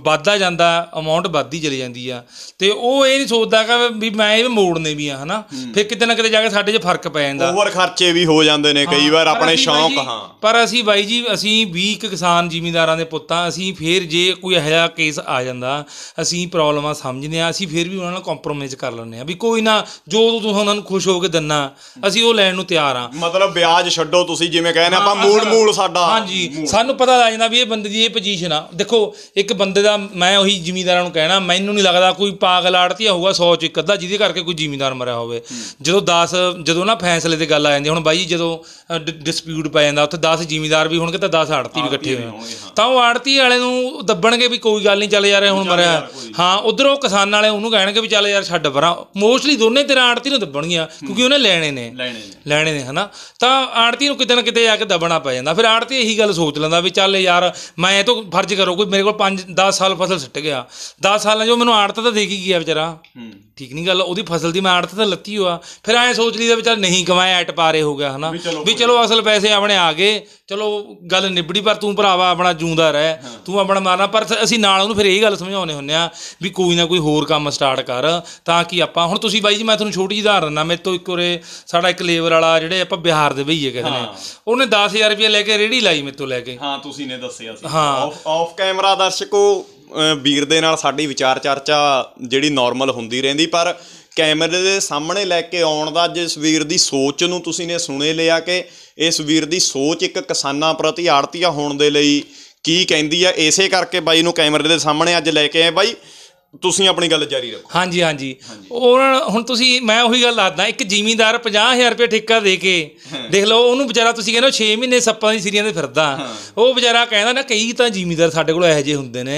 B: ਵੱਧਦਾ ਜਾਂਦਾ ਅਮਾਉਂਟ ਵੱਧਦੀ ਚਲੀ ਜਾਂਦੀ ਆ ਤੇ ਉਹ ਇਹ ਨਹੀਂ ਸੋਚਦਾ ਕਿ ਵੀ ਮੈਂ ਇਹ ਮੋੜਨੇ ਵੀ ਆ ਹਨਾ ਫਿਰ ਕਿਤੇ ਨਾ ਕਿਤੇ ਜਾ ਕੇ ਸਾਡੇ 'ਚ ਫਰਕ ਪੈ ਜਾਂਦਾ ਓਵਰ
A: ਖਰਚੇ ਵੀ ਹੋ ਜਾਂਦੇ ਨੇ ਕਈ ਵਾਰ ਆਪਣੇ ਸ਼ੌਂਕ ਹਾਂ
B: ਪਰ ਅਸੀਂ ਬਾਈ ਜੀ ਅਸੀਂ 20 ਕਿਸਾਨ ਜ਼ਿਮੀਂਦਾਰਾਂ ਦੇ ਪੁੱਤਾਂ ਅਸੀਂ ਫੇਰ ਜੇ ਕੋਈ ਅਹਿਆ ਕੇਸ ਆ ਜਾਂਦਾ ਅਸੀਂ ਪ੍ਰੋਬਲਮਾਂ ਸਮਝਦੇ ਆ ਅਸੀਂ ਫੇਰ ਵੀ ਉਹਨਾਂ ਨਾਲ ਕੰਪਰੋਮਾਈਜ਼ ਕਰ ਲੈਂਦੇ ਆ ਵੀ ਕੋਈ ਨਾ ਜੋ ਤੁਸੀਂ ਉਹਨਾਂ ਨੂੰ ਖੁਸ਼ ਹੋ ਕੇ ਦਿੰਨਾ ਅਸੀਂ ਉਹ ਲੈਣ ਨੂੰ ਤਿਆਰ ਆ ਮਤਲਬ ਵਿਆਜ ਛੱਡੋ ਤੁਸੀਂ ਜਿਵੇਂ ਜਿਵੇਂ ਕਹਿੰਦੇ ਆਪਾਂ ਮੂਲ ਮੂਲ ਸਾਡਾ ਹਾਂਜੀ ਸਾਨੂੰ ਪਤਾ ਲੱਗ ਜਾਂਦਾ ਵੀ ਇਹ ਬੰਦੇ ਦੀ ਇਹ ਪੋਜੀਸ਼ਨ ਆ ਦੇਖੋ ਇੱਕ ਬੰਦੇ ਦਾ ਮੈਂ ਉਹੀ ਜ਼ਿਮੀਦਾਰਾਂ ਨੂੰ ਕਹਿਣਾ ਮੈਨੂੰ ਨਹੀਂ ਲੱਗਦਾ ਕੋਈ ਪਾਗਲ ਆੜਤੀਆ ਹੋਊਗਾ 100 ਚ ਇੱਕ ਅੱਧਾ ਜਿਹਦੇ ਕਰਕੇ ਕੋਈ ਜ਼ਿਮੀਦਾਰ ਮਰਿਆ ਹੋਵੇ ਜਦੋਂ 10 ਜਦੋਂ ਨਾ ਫੈਸਲੇ ਤੇ ਗੱਲ ਆ ਜਾਂਦੀ ਹੁਣ ਬਾਈ ਜਦੋਂ ਡਿਸਪਿਊਟ ਪੈ ਜਾਂਦਾ ਉੱਥੇ 10 ਜ਼ਿਮੀਦਾਰ ਵੀ ਹੋਣਗੇ ਤਾਂ 10 ਆੜਤੀ ਵੀ ਇਕੱਠੇ ਹੋਣਗੇ ਤਾਂ ਉਹ ਆੜਤੀ ਵਾਲੇ ਨੂੰ ਦੱਬਣਗੇ ਵੀ ਕੋਈ ਗੱਲ ਨਹੀਂ ਚੱਲ ਯਾਰ ਹੁਣ ਮਰਿਆ ਹਾਂ ਉਧਰੋਂ ਕਿਸਾਨ ਵਾਲੇ ਉਹਨੂੰ ਕਹਿਣਗੇ ਵੀ ਚੱਲ ਯਾਰ ਛੱਡ ਪਰਾਂ ਮੋਸਟਲੀ ਦੋਨੇ ਤੇਰਾ ਆੜਤੀ ਨੂੰ ਦੱਬਣਗੀਆਂ ਕਿਉਂਕਿ ਉਹਨੇ ਲੈਣੇ ਨੇ ਲੈਣੇ ਨੇ ਹਨਾ ਤਾਂ ਆੜਤੀ ਨੂੰ ਕਿਤੇ ਨਾ ਕਿਤੇ ਕਿਤੇ ਆ ਕੇ ਦਬਣਾ ਪੈ ਜਾਂਦਾ ਫਿਰ ਆੜਤੀ ਇਹੀ ਗੱਲ ਸੋਚ ਲੈਂਦਾ ਵੀ ਚੱਲ ਯਾਰ ਮੈਂ ਇਹ ਤੋਂ ਫਰਜ਼ ਕਰੋ ਕੋਈ ਮੇਰੇ ਕੋਲ 5 10 ਸਾਲ ਫਸਲ ਸਿੱਟ ਗਿਆ 10 ਸਾਲਾਂ ਜੋ ਮੈਨੂੰ ਆੜਤ ਤਾਂ ਦੇਖੀ ਗਿਆ ਵਿਚਾਰਾ ਠੀਕ ਨਹੀਂ ਗੱਲ ਉਹਦੀ ਫਸਲ ਦੀ ਮਾਰ ਤਾਂ ਲੱਤੀ ਹੋਆ ਫਿਰ ਐ ਸੋਚ ਲਈਦਾ ਵੀ ਵਿਚਾਰ ਨਹੀਂ ਕਮਾਇਆ ਐਟ ਪਾਰੇ ਹੋ ਗਿਆ ਹਨਾ ਵੀ ਚਲੋ ਅਸਲ ਪੈਸੇ ਆਪਣੇ ਆ ਗਏ ਚਲੋ ਗੱਲ ਨਿਬੜੀ ਪਰ ਤੂੰ ਭਰਾਵਾ ਆਪਣਾ ਜੂੰਦਾ ਰਹਿ ਤੂੰ ਆਪਣਾ ਮਾਰਨਾ ਪਰ ਅਸੀਂ ਨਾਲ ਉਹਨੂੰ ਫਿਰ ਇਹ ਗੱਲ ਸਮਝਾਉਨੇ ਹੁੰਨੇ ਆ ਵੀ ਕੋਈ ਨਾ ਕੋਈ ਹੋਰ ਕੰਮ ਸਟਾਰਟ ਕਰ ਤਾਂ ਕਿ ਆਪਾਂ ਹੁਣ ਤੁਸੀਂ ਬਾਈ ਜੀ ਮੈਂ ਤੁਹਾਨੂੰ ਛੋਟੀ ਜਿਹੀ ਉਦਾਹਰਨ ਨਾਲ ਮੇਰੇ ਤੋਂ ਇੱਕ ਉਰੇ ਸਾਡਾ ਇੱਕ ਲੇਬਰ ਵਾਲਾ ਜਿਹੜੇ ਆਪਾਂ ਬਿਹਾਰ ਦੇ ਬਈਏ ਕਹਿੰਦੇ ਨੇ ਉਹਨੇ 10000 ਰੁਪਏ ਲੈ ਕੇ ਰੇੜੀ ਲਾਈ ਮੇਰੇ ਤੋਂ ਲੈ ਕੇ ਹਾਂ ਤੁਸੀਂ ਨੇ ਦੱਸਿਆ ਸੀ
A: ਆਫ ਆਫ ਕੈਮਰਾ ਦਰਸ਼ਕੋ ਵੀਰ ਦੇ ਨਾਲ ਸਾਡੀ ਵਿਚਾਰ ਚਰਚਾ ਜਿਹੜੀ ਨਾਰਮਲ ਹੁੰਦੀ ਰਹਿੰਦੀ ਪਰ ਕੈਮਰੇ ਦੇ ਸਾਹਮਣੇ ਲੈ ਕੇ ਆਉਣ ਦਾ ਜਿਸ ਵੀਰ ਦੀ ਸੋਚ ਨੂੰ ਤੁਸੀਂ ਨੇ ਸੁਣੇ ਲਿਆ ਕਿ ਇਸ ਵੀਰ ਦੀ ਸੋਚ ਇੱਕ ਕਿਸਾਨਾਂ ਪ੍ਰਤੀ ਆੜਤੀਆ ਹੋਣ ਦੇ ਲਈ ਕੀ ਕਹਿੰਦੀ ਆ ਇਸੇ ਕਰਕੇ ਬਾਈ ਨੂੰ ਕੈਮਰੇ ਦੇ ਸਾਹਮਣੇ ਅੱਜ ਲੈ ਕੇ ਆਏ
B: ਬਾਈ ਤੁਸੀਂ ਆਪਣੀ ਗੱਲ ਜਾਰੀ ਰੱਖੋ ਹਾਂਜੀ ਹਾਂਜੀ ਉਹ ਹੁਣ ਤੁਸੀਂ ਮੈਂ ਉਹੀ ਗੱਲ ਲਾਦਾ ਇੱਕ ਜ਼ਿਮੀਂਦਾਰ 50000 ਰੁਪਏ ਠੇਕਾ ਦੇ ਕੇ ਦੇਖ ਲਓ ਉਹਨੂੰ ਵਿਚਾਰਾ ਤੁਸੀਂ ਕਹਿੰਦੇ 6 ਮਹੀਨੇ ਸੱਪਾਂ ਦੀ ਸਿਰੀਆਂ ਤੇ ਫਿਰਦਾ ਉਹ ਵਿਚਾਰਾ ਕਹਿੰਦਾ ਨਾ ਕਈ ਤਾਂ ਜ਼ਿਮੀਂਦਾਰ ਸਾਡੇ ਕੋਲ ਇਹੋ ਜਿਹੇ ਹੁੰਦੇ ਨੇ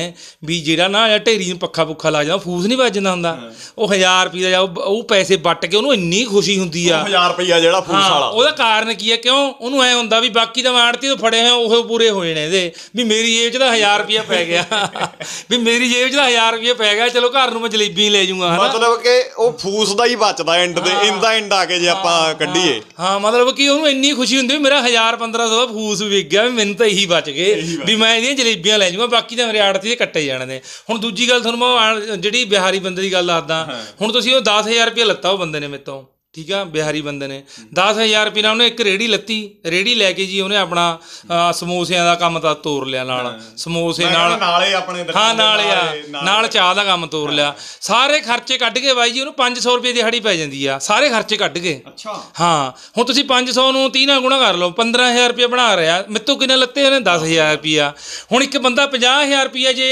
B: ਵੀ ਜਿਹੜਾ ਨਾ ਢੇਰੀ ਨੂੰ ਪੱਖਾ ਪੁੱਖਾ ਲਾ ਜਾਂਦਾ ਫੂਸ ਨਹੀਂ ਵੱਜਦਾ ਹੁੰਦਾ ਉਹ 1000 ਰੁਪਏ ਦਾ ਉਹ ਪੈਸੇ ਵੱਟ ਕੇ ਉਹਨੂੰ ਇੰਨੀ ਖੁਸ਼ੀ ਹੁੰਦੀ ਆ 1000 ਰੁਪਏ ਜਿਹੜਾ ਫੂਸ ਵਾਲਾ ਉਹਦਾ ਕਾਰਨ ਕੀ ਹੈ ਕਿਉਂ ਉਹਨੂੰ ਐ ਹੁੰਦਾ ਵੀ ਬਾਕੀ ਦਾ ਮਾਰਤੀ ਤੋਂ ਫੜੇ ਹੋਏ ਉਹ ਪੂਰੇ ਹੋਏ ਨੇ ਇਹਦੇ ਵੀ ਮੇਰੀ ਜੇਬ 'ਚ ਤਾਂ 1000 ਰੁਪਏ ਪੈ ਗਿਆ ਵੀ ਮੇਰੀ ਜੇਬ 'ਚ ਤਾਂ 1000 ਰੁਪਏ ਪੈ ਗਿਆ ਹੈਗਾ ਚਲੋ ਘਰ ਨੂੰ ਮੈਂ ਜਲੇਬੀ ਲੈ ਜਾਊਂਗਾ ਹਨਾ ਮਤਲਬ ਕਿ ਉਹ ਫੂਸ ਦਾ ਹੀ ਬਚਦਾ ਐਂਡ ਦੇ ਇੰਦਾ ਐਂਡ ਆ ਕੇ ਜੇ ਆਪਾਂ ਕੱਢੀਏ ਹਾਂ ਮਤਲਬ ਕਿ ਉਹਨੂੰ ਇੰਨੀ ਖੁਸ਼ੀ ਹੁੰਦੀ ਵੀ ਮੇਰਾ 1000 1500 ਦਾ ਫੂਸ ਵਿਕ ਗਿਆ ਵੀ ਮੈਨੂੰ ਤਾਂ ਇਹੀ ਬਚ ਗਏ ਵੀ ਮੈਂ ਇਹਦੀਆਂ ਜਲੇਬੀਆਂ ਲੈ ਜਾਊਂਗਾ ਬਾਕੀ ਤਾਂ ਮੇਰੇ ਆੜਤੀ ਦੇ ਕੱਟੇ ਜਾਣੇ ਨੇ ਹੁਣ ਦੂਜੀ ਗੱਲ ਤੁਹਾਨੂੰ ਮੈਂ ਜਿਹੜੀ ਬਿਹਾਰੀ ਬੰਦੇ ਦੀ ਗੱਲ ਦੱਸਦਾ ਹੁਣ ਤੁਸੀਂ ਉਹ 10000 ਰੁਪਏ ਲੱਤਾ ਉਹ ਬੰਦੇ ਨੇ ਮੇਤੋਂ ਠੀਕ ਆ ਬਿਹਾਰੀ ਬੰਦੇ ਨੇ 10000 ਰੁਪਏ ਨਾਲ ਉਹਨੇ ਇੱਕ ਰੇੜੀ ਲੱਤੀ ਰੇੜੀ ਲੈ ਕੇ ਜੀ ਉਹਨੇ ਆਪਣਾ ਸਮੋਸਿਆਂ ਦਾ ਕੰਮ ਤਾਂ ਤੋਰ ਲਿਆ ਨਾਲ ਸਮੋਸੇ ਨਾਲ ਨਾਲੇ ਆਪਣੇ ਦੁਕਾਨ ਹਾਂ ਨਾਲ ਆ ਨਾਲ ਚਾਹ ਦਾ ਕੰਮ ਤੋਰ ਲਿਆ ਸਾਰੇ ਖਰਚੇ ਕੱਢ ਕੇ ਬਾਈ ਜੀ ਉਹਨੂੰ 500 ਰੁਪਏ ਦੀ ਹੜੀ ਪੈ ਜਾਂਦੀ ਆ ਸਾਰੇ ਖਰਚੇ ਕੱਢ ਕੇ ਅੱਛਾ ਹਾਂ ਹੁਣ ਤੁਸੀਂ 500 ਨੂੰ 30 ਨਾਲ ਗੁਣਾ ਕਰ ਲਓ 15000 ਰੁਪਏ ਬਣਾ ਰਿਹਾ ਮਿੱਤੋਂ ਕਿੰਨੇ ਲੱਤੇ ਉਹਨੇ 10000 ਆ ਹੁਣ ਇੱਕ ਬੰਦਾ 50000 ਰੁਪਏ ਜੇ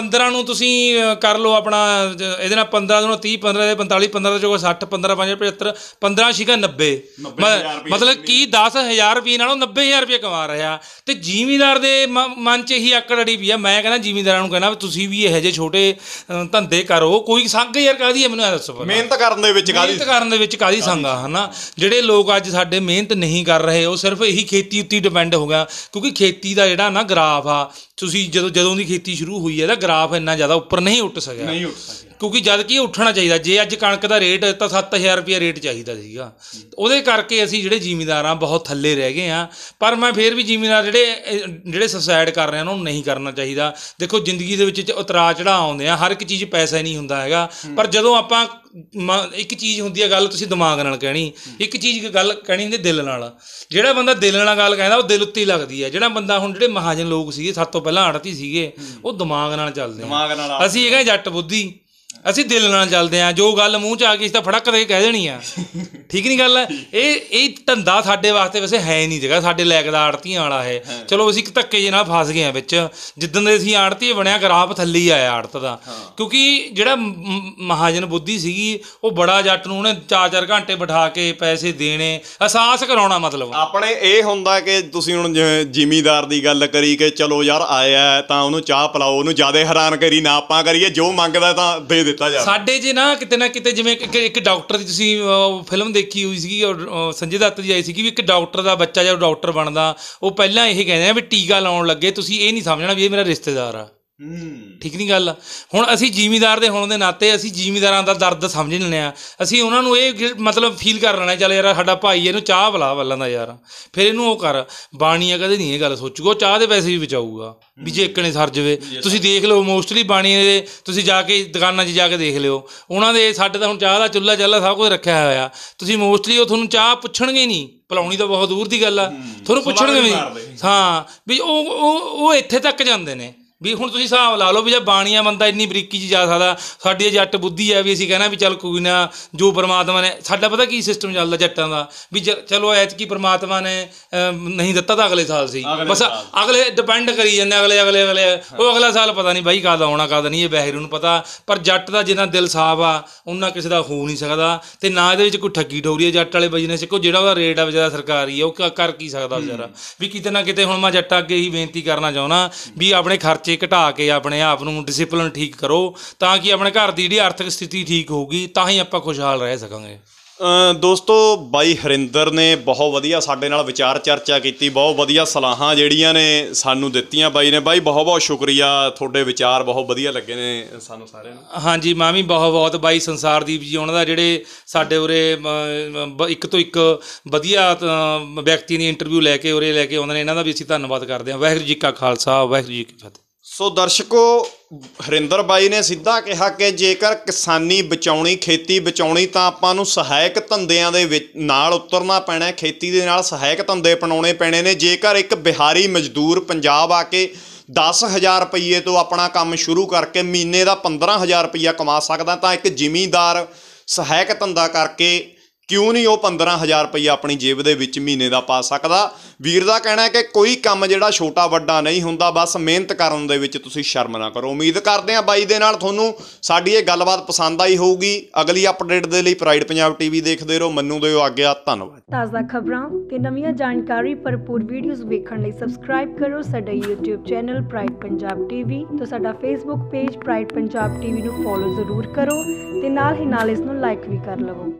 B: 15 ਨੂੰ ਤੁਸੀਂ ਕਰ ਲਓ ਆਪਣਾ ਇਹਦੇ ਨਾਲ 15 ਨੂੰ 30 15 ਦੇ 45 15 ਚੋਗਾ 60 15 5 75 15 ਛਿਕਾ 90 ਮਤਲਬ ਕੀ 10000 ਰੁਪਏ ਨਾਲੋਂ 90000 ਰੁਪਏ ਕਮਾ ਰਿਹਾ ਤੇ ਜ਼ਿਮੀਂਦਾਰ ਦੇ ਮਨ 'ਚ ਇਹੀ ਆਕੜ ਅੜੀ ਵੀ ਆ ਮੈਂ ਕਹਿੰਦਾ ਜ਼ਿਮੀਂਦਾਰਾਂ ਨੂੰ ਕਹਿੰਦਾ ਤੁਸੀਂ ਵੀ ਇਹੋ ਜਿਹੇ ਛੋਟੇ ਧੰਦੇ ਕਰੋ ਕੋਈ ਸੰਗ ਯਾਰ ਕਾਦੀ ਹੈ ਮੈਨੂੰ ਦੱਸੋ ਮਿਹਨਤ ਕਰਨ ਦੇ ਵਿੱਚ ਕਾਦੀ ਮਿਹਨਤ ਕਰਨ ਦੇ ਵਿੱਚ ਕਾਦੀ ਸੰਗਾ ਹਨਾ ਜਿਹੜੇ ਲੋਕ ਅੱਜ ਸਾਡੇ ਮਿਹਨਤ ਨਹੀਂ ਕਰ ਰਹੇ ਉਹ ਸਿਰਫ ਇਹੀ ਖੇਤੀ ਉੱਤੇ ਡਿਪੈਂਡ ਹੋ ਗਿਆ ਕਿਉਂਕਿ ਖੇਤੀ ਦਾ ਜਿਹੜਾ ਨਾ ਗ੍ਰਾਫ ਆ ਤੁਸੀਂ ਜਦੋਂ ਜਦੋਂ ਦੀ ਖੇਤੀ ਸ਼ੁਰੂ ਹੋਈ ਹੈ ਤਾਂ ਗ੍ਰਾਫ ਇੰਨਾ ਜ਼ਿਆਦਾ ਉੱਪਰ ਨਹੀਂ ਉੱਠ ਸਕਿਆ ਨਹੀਂ ਉੱਠ ਸਕਿਆ ਕਿਉਂਕਿ ਜਦ ਕਿ ਉੱਠਣਾ ਚਾਹੀਦਾ ਜੇ ਅੱਜ ਕਣਕ ਦਾ ਰੇਟ ਤਾਂ 7000 ਰੁਪਏ ਰੇਟ ਚਾਹੀਦਾ ਸੀਗਾ ਉਹਦੇ ਕਰਕੇ ਅਸੀਂ ਜਿਹੜੇ ਜ਼ਿਮੀਂਦਾਰ ਆ ਬਹੁਤ ਥੱਲੇ ਰਹਿ ਗਏ ਆ ਪਰ ਮੈਂ ਫੇਰ ਵੀ ਜ਼ਿਮੀਂਦਾਰ ਜਿਹੜੇ ਜਿਹੜੇ ਸੁਸਾਇਡ ਕਰ ਰਹੇ ਆ ਉਹਨਾਂ ਨੂੰ ਨਹੀਂ ਕਰਨਾ ਚਾਹੀਦਾ ਦੇਖੋ ਜ਼ਿੰਦਗੀ ਦੇ ਵਿੱਚ ਉਤਰਾ ਚੜਾ ਆਉਂਦੇ ਆ ਹਰ ਇੱਕ ਚੀਜ਼ ਪੈਸਾ ਨਹੀਂ ਹੁੰਦਾ ਹੈਗਾ ਪਰ ਜਦੋਂ ਆਪਾਂ ਇੱਕ ਚੀਜ਼ ਹੁੰਦੀ ਹੈ ਗੱਲ ਤੁਸੀਂ ਦਿਮਾਗ ਨਾਲ ਕਹਿਣੀ ਇੱਕ ਚੀਜ਼ ਗੱਲ ਕਹਿਣੀ ਹੁੰਦੀ ਦਿਲ ਨਾਲ ਜਿਹੜਾ ਬੰਦਾ ਦਿਲ ਨਾਲ ਗੱਲ ਕਹਿੰਦਾ ਉਹ ਦਿਲ ਉੱਤੇ ਹੀ ਲੱਗਦੀ ਹੈ ਜਿਹੜਾ ਬੰਦਾ ਹੁਣ ਜਿਹੜੇ ਮਹਾਜਨ ਲੋਕ ਸੀਗੇ ਸਭ ਤੋਂ ਪਹਿਲਾਂ ਆੜਤੀ ਸੀਗੇ ਉਹ ਦਿਮਾਗ ਨਾਲ ਚੱਲਦੇ ਆ ਅਸੀਂ ਇਹ ਕਹਿੰਦੇ ਜੱਟ ਬੁੱਧੀ ਅਸੀਂ ਦਿਲ ਨਾਲ ਚੱਲਦੇ ਆ ਜੋ ਗੱਲ ਮੂੰਹ ਚ ਆ ਗਈ ਤਾਂ ਫੜਕ ਦੇ ਕਹਿ ਦੇਣੀ ਆ ਠੀਕ ਨਹੀਂ ਗੱਲ ਇਹ ਇਹ ਧੰਦਾ ਸਾਡੇ ਵਾਸਤੇ ਵੈਸੇ ਹੈ ਨਹੀਂ ਜਗਾ ਸਾਡੇ ਲੈਗ ਦਾ ਆੜਤੀਆਂ ਵਾਲਾ ਹੈ ਚਲੋ ਅਸੀਂ ਇੱਕ ਧੱਕੇ ਜੇ ਨਾਲ ਫਸ ਗਏ ਆ ਵਿੱਚ ਜਿੱਦਨ ਦੇ ਅਸੀਂ ਆੜਤੀ ਬਣਿਆ ਗਰਾਫ ਥੱਲੀ ਆਇਆ ਆੜਤ ਦਾ ਕਿਉਂਕਿ ਜਿਹੜਾ ਮਹਾਜਨ ਬੁੱਧੀ ਸੀਗੀ ਉਹ ਬੜਾ ਜੱਟ ਨੂੰ ਉਹਨੇ 4-4 ਘੰਟੇ ਬਿਠਾ ਕੇ ਪੈਸੇ ਦੇਣੇ ਅਹਿਸਾਸ ਕਰਾਉਣਾ ਮਤਲਬ
A: ਆਪਣੇ ਇਹ ਹੁੰਦਾ ਕਿ ਤੁਸੀਂ ਹੁਣ ਜ਼ਿਮੀਦਾਰ ਦੀ ਗੱਲ ਕਰੀ ਕਿ ਚਲੋ ਯਾਰ ਆਇਆ ਤਾਂ ਉਹਨੂੰ ਚਾਹ ਪਲਾਓ ਉਹਨੂੰ ਜਿਆਦਾ ਹੈਰਾਨ ਕਰੀ ਨਾ ਆਪਾਂ ਕਰੀਏ ਜੋ ਮੰਗਦਾ ਤਾਂ ਦੇ ਦਿੱਤਾ ਜਾਵੇ
B: ਸਾਡੇ ਜੇ ਨਾ ਕਿਤੇ ਨਾ ਕਿਤੇ ਜਿਵੇਂ ਇੱਕ ਇੱਕ ਡਾਕਟਰ ਦੀ ਤੁਸੀਂ ਫਿਲਮ ਦੇਖੀ ਹੋਈ ਸੀਗੀ ਔਰ ਸੰਜੇ ਦੱਤ ਦੀ ਆਈ ਸੀਗੀ ਵੀ ਇੱਕ ਡਾਕਟਰ ਦਾ ਬੱਚਾ ਜਦੋਂ ਡਾਕਟਰ ਬਣਦਾ ਉਹ ਪਹਿਲਾਂ ਇਹ ਕਹਿੰਦੇ ਆ ਵੀ ਟੀਕਾ ਲਾਉਣ ਲੱਗੇ ਤੁਸੀਂ ਇਹ ਨਹੀਂ ਸਮਝਣਾ ਵੀ ਇਹ ਮੇਰਾ ਰਿਸ਼ਤੇਦਾਰ ਆ ਠੀਕ ਨਹੀਂ ਗੱਲ ਹੁਣ ਅਸੀਂ ਜ਼ਿਮੀਦਾਰ ਦੇ ਹੋਣ ਦੇ ਨਾਤੇ ਅਸੀਂ ਜ਼ਿਮੀਦਾਰਾਂ ਦਾ ਦਰਦ ਸਮਝ ਲੈਣੇ ਆ ਅਸੀਂ ਉਹਨਾਂ ਨੂੰ ਇਹ ਮਤਲਬ ਫੀਲ ਕਰ ਲੈਣਾ ਚੱਲ ਯਾਰ ਸਾਡਾ ਭਾਈ ਇਹਨੂੰ ਚਾਹ ਬਲਾ ਵੱਲਾਂ ਦਾ ਯਾਰ ਫਿਰ ਇਹਨੂੰ ਉਹ ਕਰ ਬਾਣੀਆ ਕਦੇ ਨਹੀਂ ਇਹ ਗੱਲ ਸੋਚੂਗਾ ਚਾਹ ਦੇ ਪੈਸੇ ਵੀ ਬਚਾਊਗਾ ਵੀ ਜੇ ਇੱਕਣੇ ਸਰ ਜਵੇ ਤੁਸੀਂ ਦੇਖ ਲਓ ਮੋਸਟਲੀ ਬਾਣੀ ਦੇ ਤੁਸੀਂ ਜਾ ਕੇ ਦੁਕਾਨਾਂ 'ਚ ਜਾ ਕੇ ਦੇਖ ਲਿਓ ਉਹਨਾਂ ਦੇ ਸਾਡੇ ਤਾਂ ਹੁਣ ਚਾਹ ਦਾ ਚੁੱਲ੍ਹਾ ਚੱਲਾ ਸਭ ਕੁਝ ਰੱਖਿਆ ਹੋਇਆ ਤੁਸੀਂ ਮੋਸਟਲੀ ਉਹ ਤੁਹਾਨੂੰ ਚਾਹ ਪੁੱਛਣਗੇ ਨਹੀਂ ਪਲਾਉਣੀ ਤਾਂ ਬਹੁਤ ਦੂਰ ਦੀ ਗੱਲ ਆ ਤੁਹਾਨੂੰ ਪੁੱਛਣਗੇ ਨਹੀਂ ਹਾਂ ਵੀ ਉਹ ਉਹ ਇੱਥੇ ਤੱਕ ਜਾਂਦੇ ਨੇ ਵੀ ਹੁਣ ਤੁਸੀਂ ਹਿਸਾਬ ਲਾ ਲਓ ਵੀ ਜੇ ਬਾਣੀਆਂ ਬੰਦਾ ਇੰਨੀ ਬਰੀਕੀ 'ਚ ਜਾ ਸਕਦਾ ਸਾਡੀ ਜੱਟ ਬੁੱਧੀ ਆ ਵੀ ਅਸੀਂ ਕਹਿੰਦਾ ਵੀ ਚੱਲ ਕੋਈ ਨਾ ਜੋ ਪਰਮਾਤਮਾ ਨੇ ਸਾਡਾ ਪਤਾ ਕੀ ਸਿਸਟਮ ਚੱਲਦਾ ਜੱਟਾਂ ਦਾ ਵੀ ਚਲੋ ਚਲੋ ਐਤਕੀ ਪਰਮਾਤਮਾ ਨੇ ਨਹੀਂ ਦਿੱਤਾ ਤਾਂ ਅਗਲੇ ਸਾਲ ਸੀ ਬਸ ਅਗਲੇ ਡਿਪੈਂਡ ਕਰੀ ਜਾਂਦੇ ਅਗਲੇ ਅਗਲੇ ਅਗਲੇ ਉਹ ਅਗਲਾ ਸਾਲ ਪਤਾ ਨਹੀਂ ਬਾਈ ਕਾਦਾ ਆਉਣਾ ਕਾਦਾ ਨਹੀਂ ਇਹ ਬਹਿਰ ਨੂੰ ਪਤਾ ਪਰ ਜੱਟ ਦਾ ਜਿੰਨਾ ਦਿਲ ਸਾਫ ਆ ਉਹਨਾਂ ਕਿਸੇ ਦਾ ਹੋ ਨਹੀਂ ਸਕਦਾ ਤੇ ਨਾ ਇਹਦੇ ਵਿੱਚ ਕੋਈ ਠੱਗੀ ਠੋਰੀ ਹੈ ਜੱਟ ਵਾਲੇ ਬਿਜ਼ਨਸ ਕੋ ਜਿਹੜਾ ਉਹਦਾ ਰੇਟ ਆ ਵਿਚਾਰਾ ਸਰਕਾਰੀ ਆ ਉਹ ਕਰ ਕੀ ਸਕਦਾ ਵਿਚਾਰਾ ਵੀ ਕਿਤੇ ਨਾ ਕਿਤੇ ਹੁਣ ਮੈਂ ਜੱਟਾਂ ਅੱਗੇ ਹੀ ਬੇਨਤੀ ਕਰਨਾ ਚਾਹੁੰਦਾ ਵੀ ਆਪਣੇ ਖਰਚ ਖਰਚੇ ਘਟਾ ਕੇ ਆਪਣੇ ਆਪ ਨੂੰ ਡਿਸਪਲਿਨ ਠੀਕ ਕਰੋ ਤਾਂ ਕਿ ਆਪਣੇ ਘਰ ਦੀ ਜਿਹੜੀ ਆਰਥਿਕ ਸਥਿਤੀ ਠੀਕ ਹੋਊਗੀ ਤਾਂ ਹੀ ਆਪਾਂ ਖੁਸ਼ਹਾਲ ਰਹਿ ਸਕਾਂਗੇ
A: ਦੋਸਤੋ ਬਾਈ ਹਰਿੰਦਰ ਨੇ ਬਹੁਤ ਵਧੀਆ ਸਾਡੇ ਨਾਲ ਵਿਚਾਰ ਚਰਚਾ ਕੀਤੀ ਬਹੁਤ ਵਧੀਆ ਸਲਾਹਾਂ ਜਿਹੜੀਆਂ ਨੇ ਸਾਨੂੰ ਦਿੱਤੀਆਂ ਬਾਈ ਨੇ ਬਾਈ ਬਹੁਤ ਬਹੁਤ ਸ਼ੁਕਰੀਆ ਤੁਹਾਡੇ ਵਿਚਾਰ ਬਹੁਤ ਵਧੀਆ ਲੱਗੇ ਨੇ ਸਾਨੂੰ ਸਾਰਿਆਂ
B: ਨੂੰ ਹਾਂਜੀ ਮੈਂ ਵੀ ਬਹੁਤ ਬਹੁਤ ਬਾਈ ਸੰਸਾਰਦੀਪ ਜੀ ਉਹਨਾਂ ਦਾ ਜਿਹੜੇ ਸਾਡੇ ਉਰੇ ਇੱਕ ਤੋਂ ਇੱਕ ਵਧੀਆ ਵਿਅਕਤੀ ਨੇ ਇੰਟਰਵਿਊ ਲੈ ਕੇ ਉਰੇ ਲੈ ਕੇ ਉਹਨਾਂ ਨੇ ਇਹਨਾਂ ਦਾ ਵੀ ਅਸੀਂ ਧੰਨਵਾਦ ਕਰਦੇ ਹਾਂ ਵਾਹਿਗੁਰੂ ਜੀ ਕਾ ਖਾਲਸਾ ਵਾਹਿਗੁਰੂ ਜੀ ਕੀ ਫਤਿਹ ਸੋ ਦਰਸ਼ਕੋ ਹਰਿੰਦਰ ਬਾਈ ਨੇ
A: ਸਿੱਧਾ ਕਿਹਾ ਕਿ ਜੇਕਰ ਕਿਸਾਨੀ ਬਚਾਉਣੀ ਖੇਤੀ ਬਚਾਉਣੀ ਤਾਂ ਆਪਾਂ ਨੂੰ ਸਹਾਇਕ ਧੰਦਿਆਂ ਦੇ ਵਿੱਚ ਨਾਲ ਉਤਰਨਾ ਪੈਣਾ ਖੇਤੀ ਦੇ ਨਾਲ ਸਹਾਇਕ ਧੰਦੇ ਅਪਣਾਉਣੇ ਪੈਣੇ ਨੇ ਜੇਕਰ ਇੱਕ ਬਿਹਾਰੀ ਮਜ਼ਦੂਰ ਪੰਜਾਬ ਆ ਕੇ 10000 ਰੁਪਏ ਤੋਂ ਆਪਣਾ ਕੰਮ ਸ਼ੁਰੂ ਕਰਕੇ ਮਹੀਨੇ ਦਾ 15000 ਰੁਪਇਆ ਕਮਾ ਸਕਦਾ ਤਾਂ ਇੱਕ ਜ਼ਿਮੀਂਦਾਰ ਸਹਾਇਕ ਧੰਦਾ ਕਰਕੇ ਕਿਉਂ ਨਹੀਂ ਉਹ 15000 ਰੁਪਏ ਆਪਣੀ ਜੇਬ ਦੇ ਵਿੱਚ ਮਹੀਨੇ ਦਾ ਪਾ ਸਕਦਾ ਵੀਰ ਦਾ ਕਹਿਣਾ ਹੈ ਕਿ ਕੋਈ ਕੰਮ ਜਿਹੜਾ ਛੋਟਾ ਵੱਡਾ ਨਹੀਂ ਹੁੰਦਾ ਬਸ ਮਿਹਨਤ ਕਰਨ ਦੇ ਵਿੱਚ ਤੁਸੀਂ ਸ਼ਰਮ ਨਾ ਕਰੋ ਉਮੀਦ ਕਰਦੇ ਹਾਂ ਬਾਈ ਦੇ ਨਾਲ ਤੁਹਾਨੂੰ ਸਾਡੀ ਇਹ ਗੱਲਬਾਤ ਪਸੰਦ ਆਈ ਹੋਊਗੀ ਅਗਲੀ ਅਪਡੇਟ ਦੇ ਲਈ ਪ੍ਰਾਈਡ ਪੰਜਾਬ ਟੀਵੀ ਦੇਖਦੇ ਰਹੋ ਮੰਨੂ ਦਿਓ ਆਗਿਆ ਧੰਨਵਾਦ
B: ਤਾਜ਼ਾ ਖਬਰਾਂ ਤੇ ਨਵੀਆਂ ਜਾਣਕਾਰੀ ਭਰਪੂਰ ਵੀਡੀਓਜ਼ ਵੇਖਣ ਲਈ ਸਬਸਕ੍ਰਾਈਬ ਕਰੋ ਸਾਡਾ YouTube channel pride Punjab TV ਤੇ ਸਾਡਾ Facebook page pride Punjab TV ਨੂੰ ਫੋਲੋ ਜ਼ਰੂਰ ਕਰੋ ਤੇ ਨਾਲ ਹੀ ਨਾਲ ਇਸ ਨੂੰ ਲਾਈਕ ਵੀ ਕਰ ਲਵੋ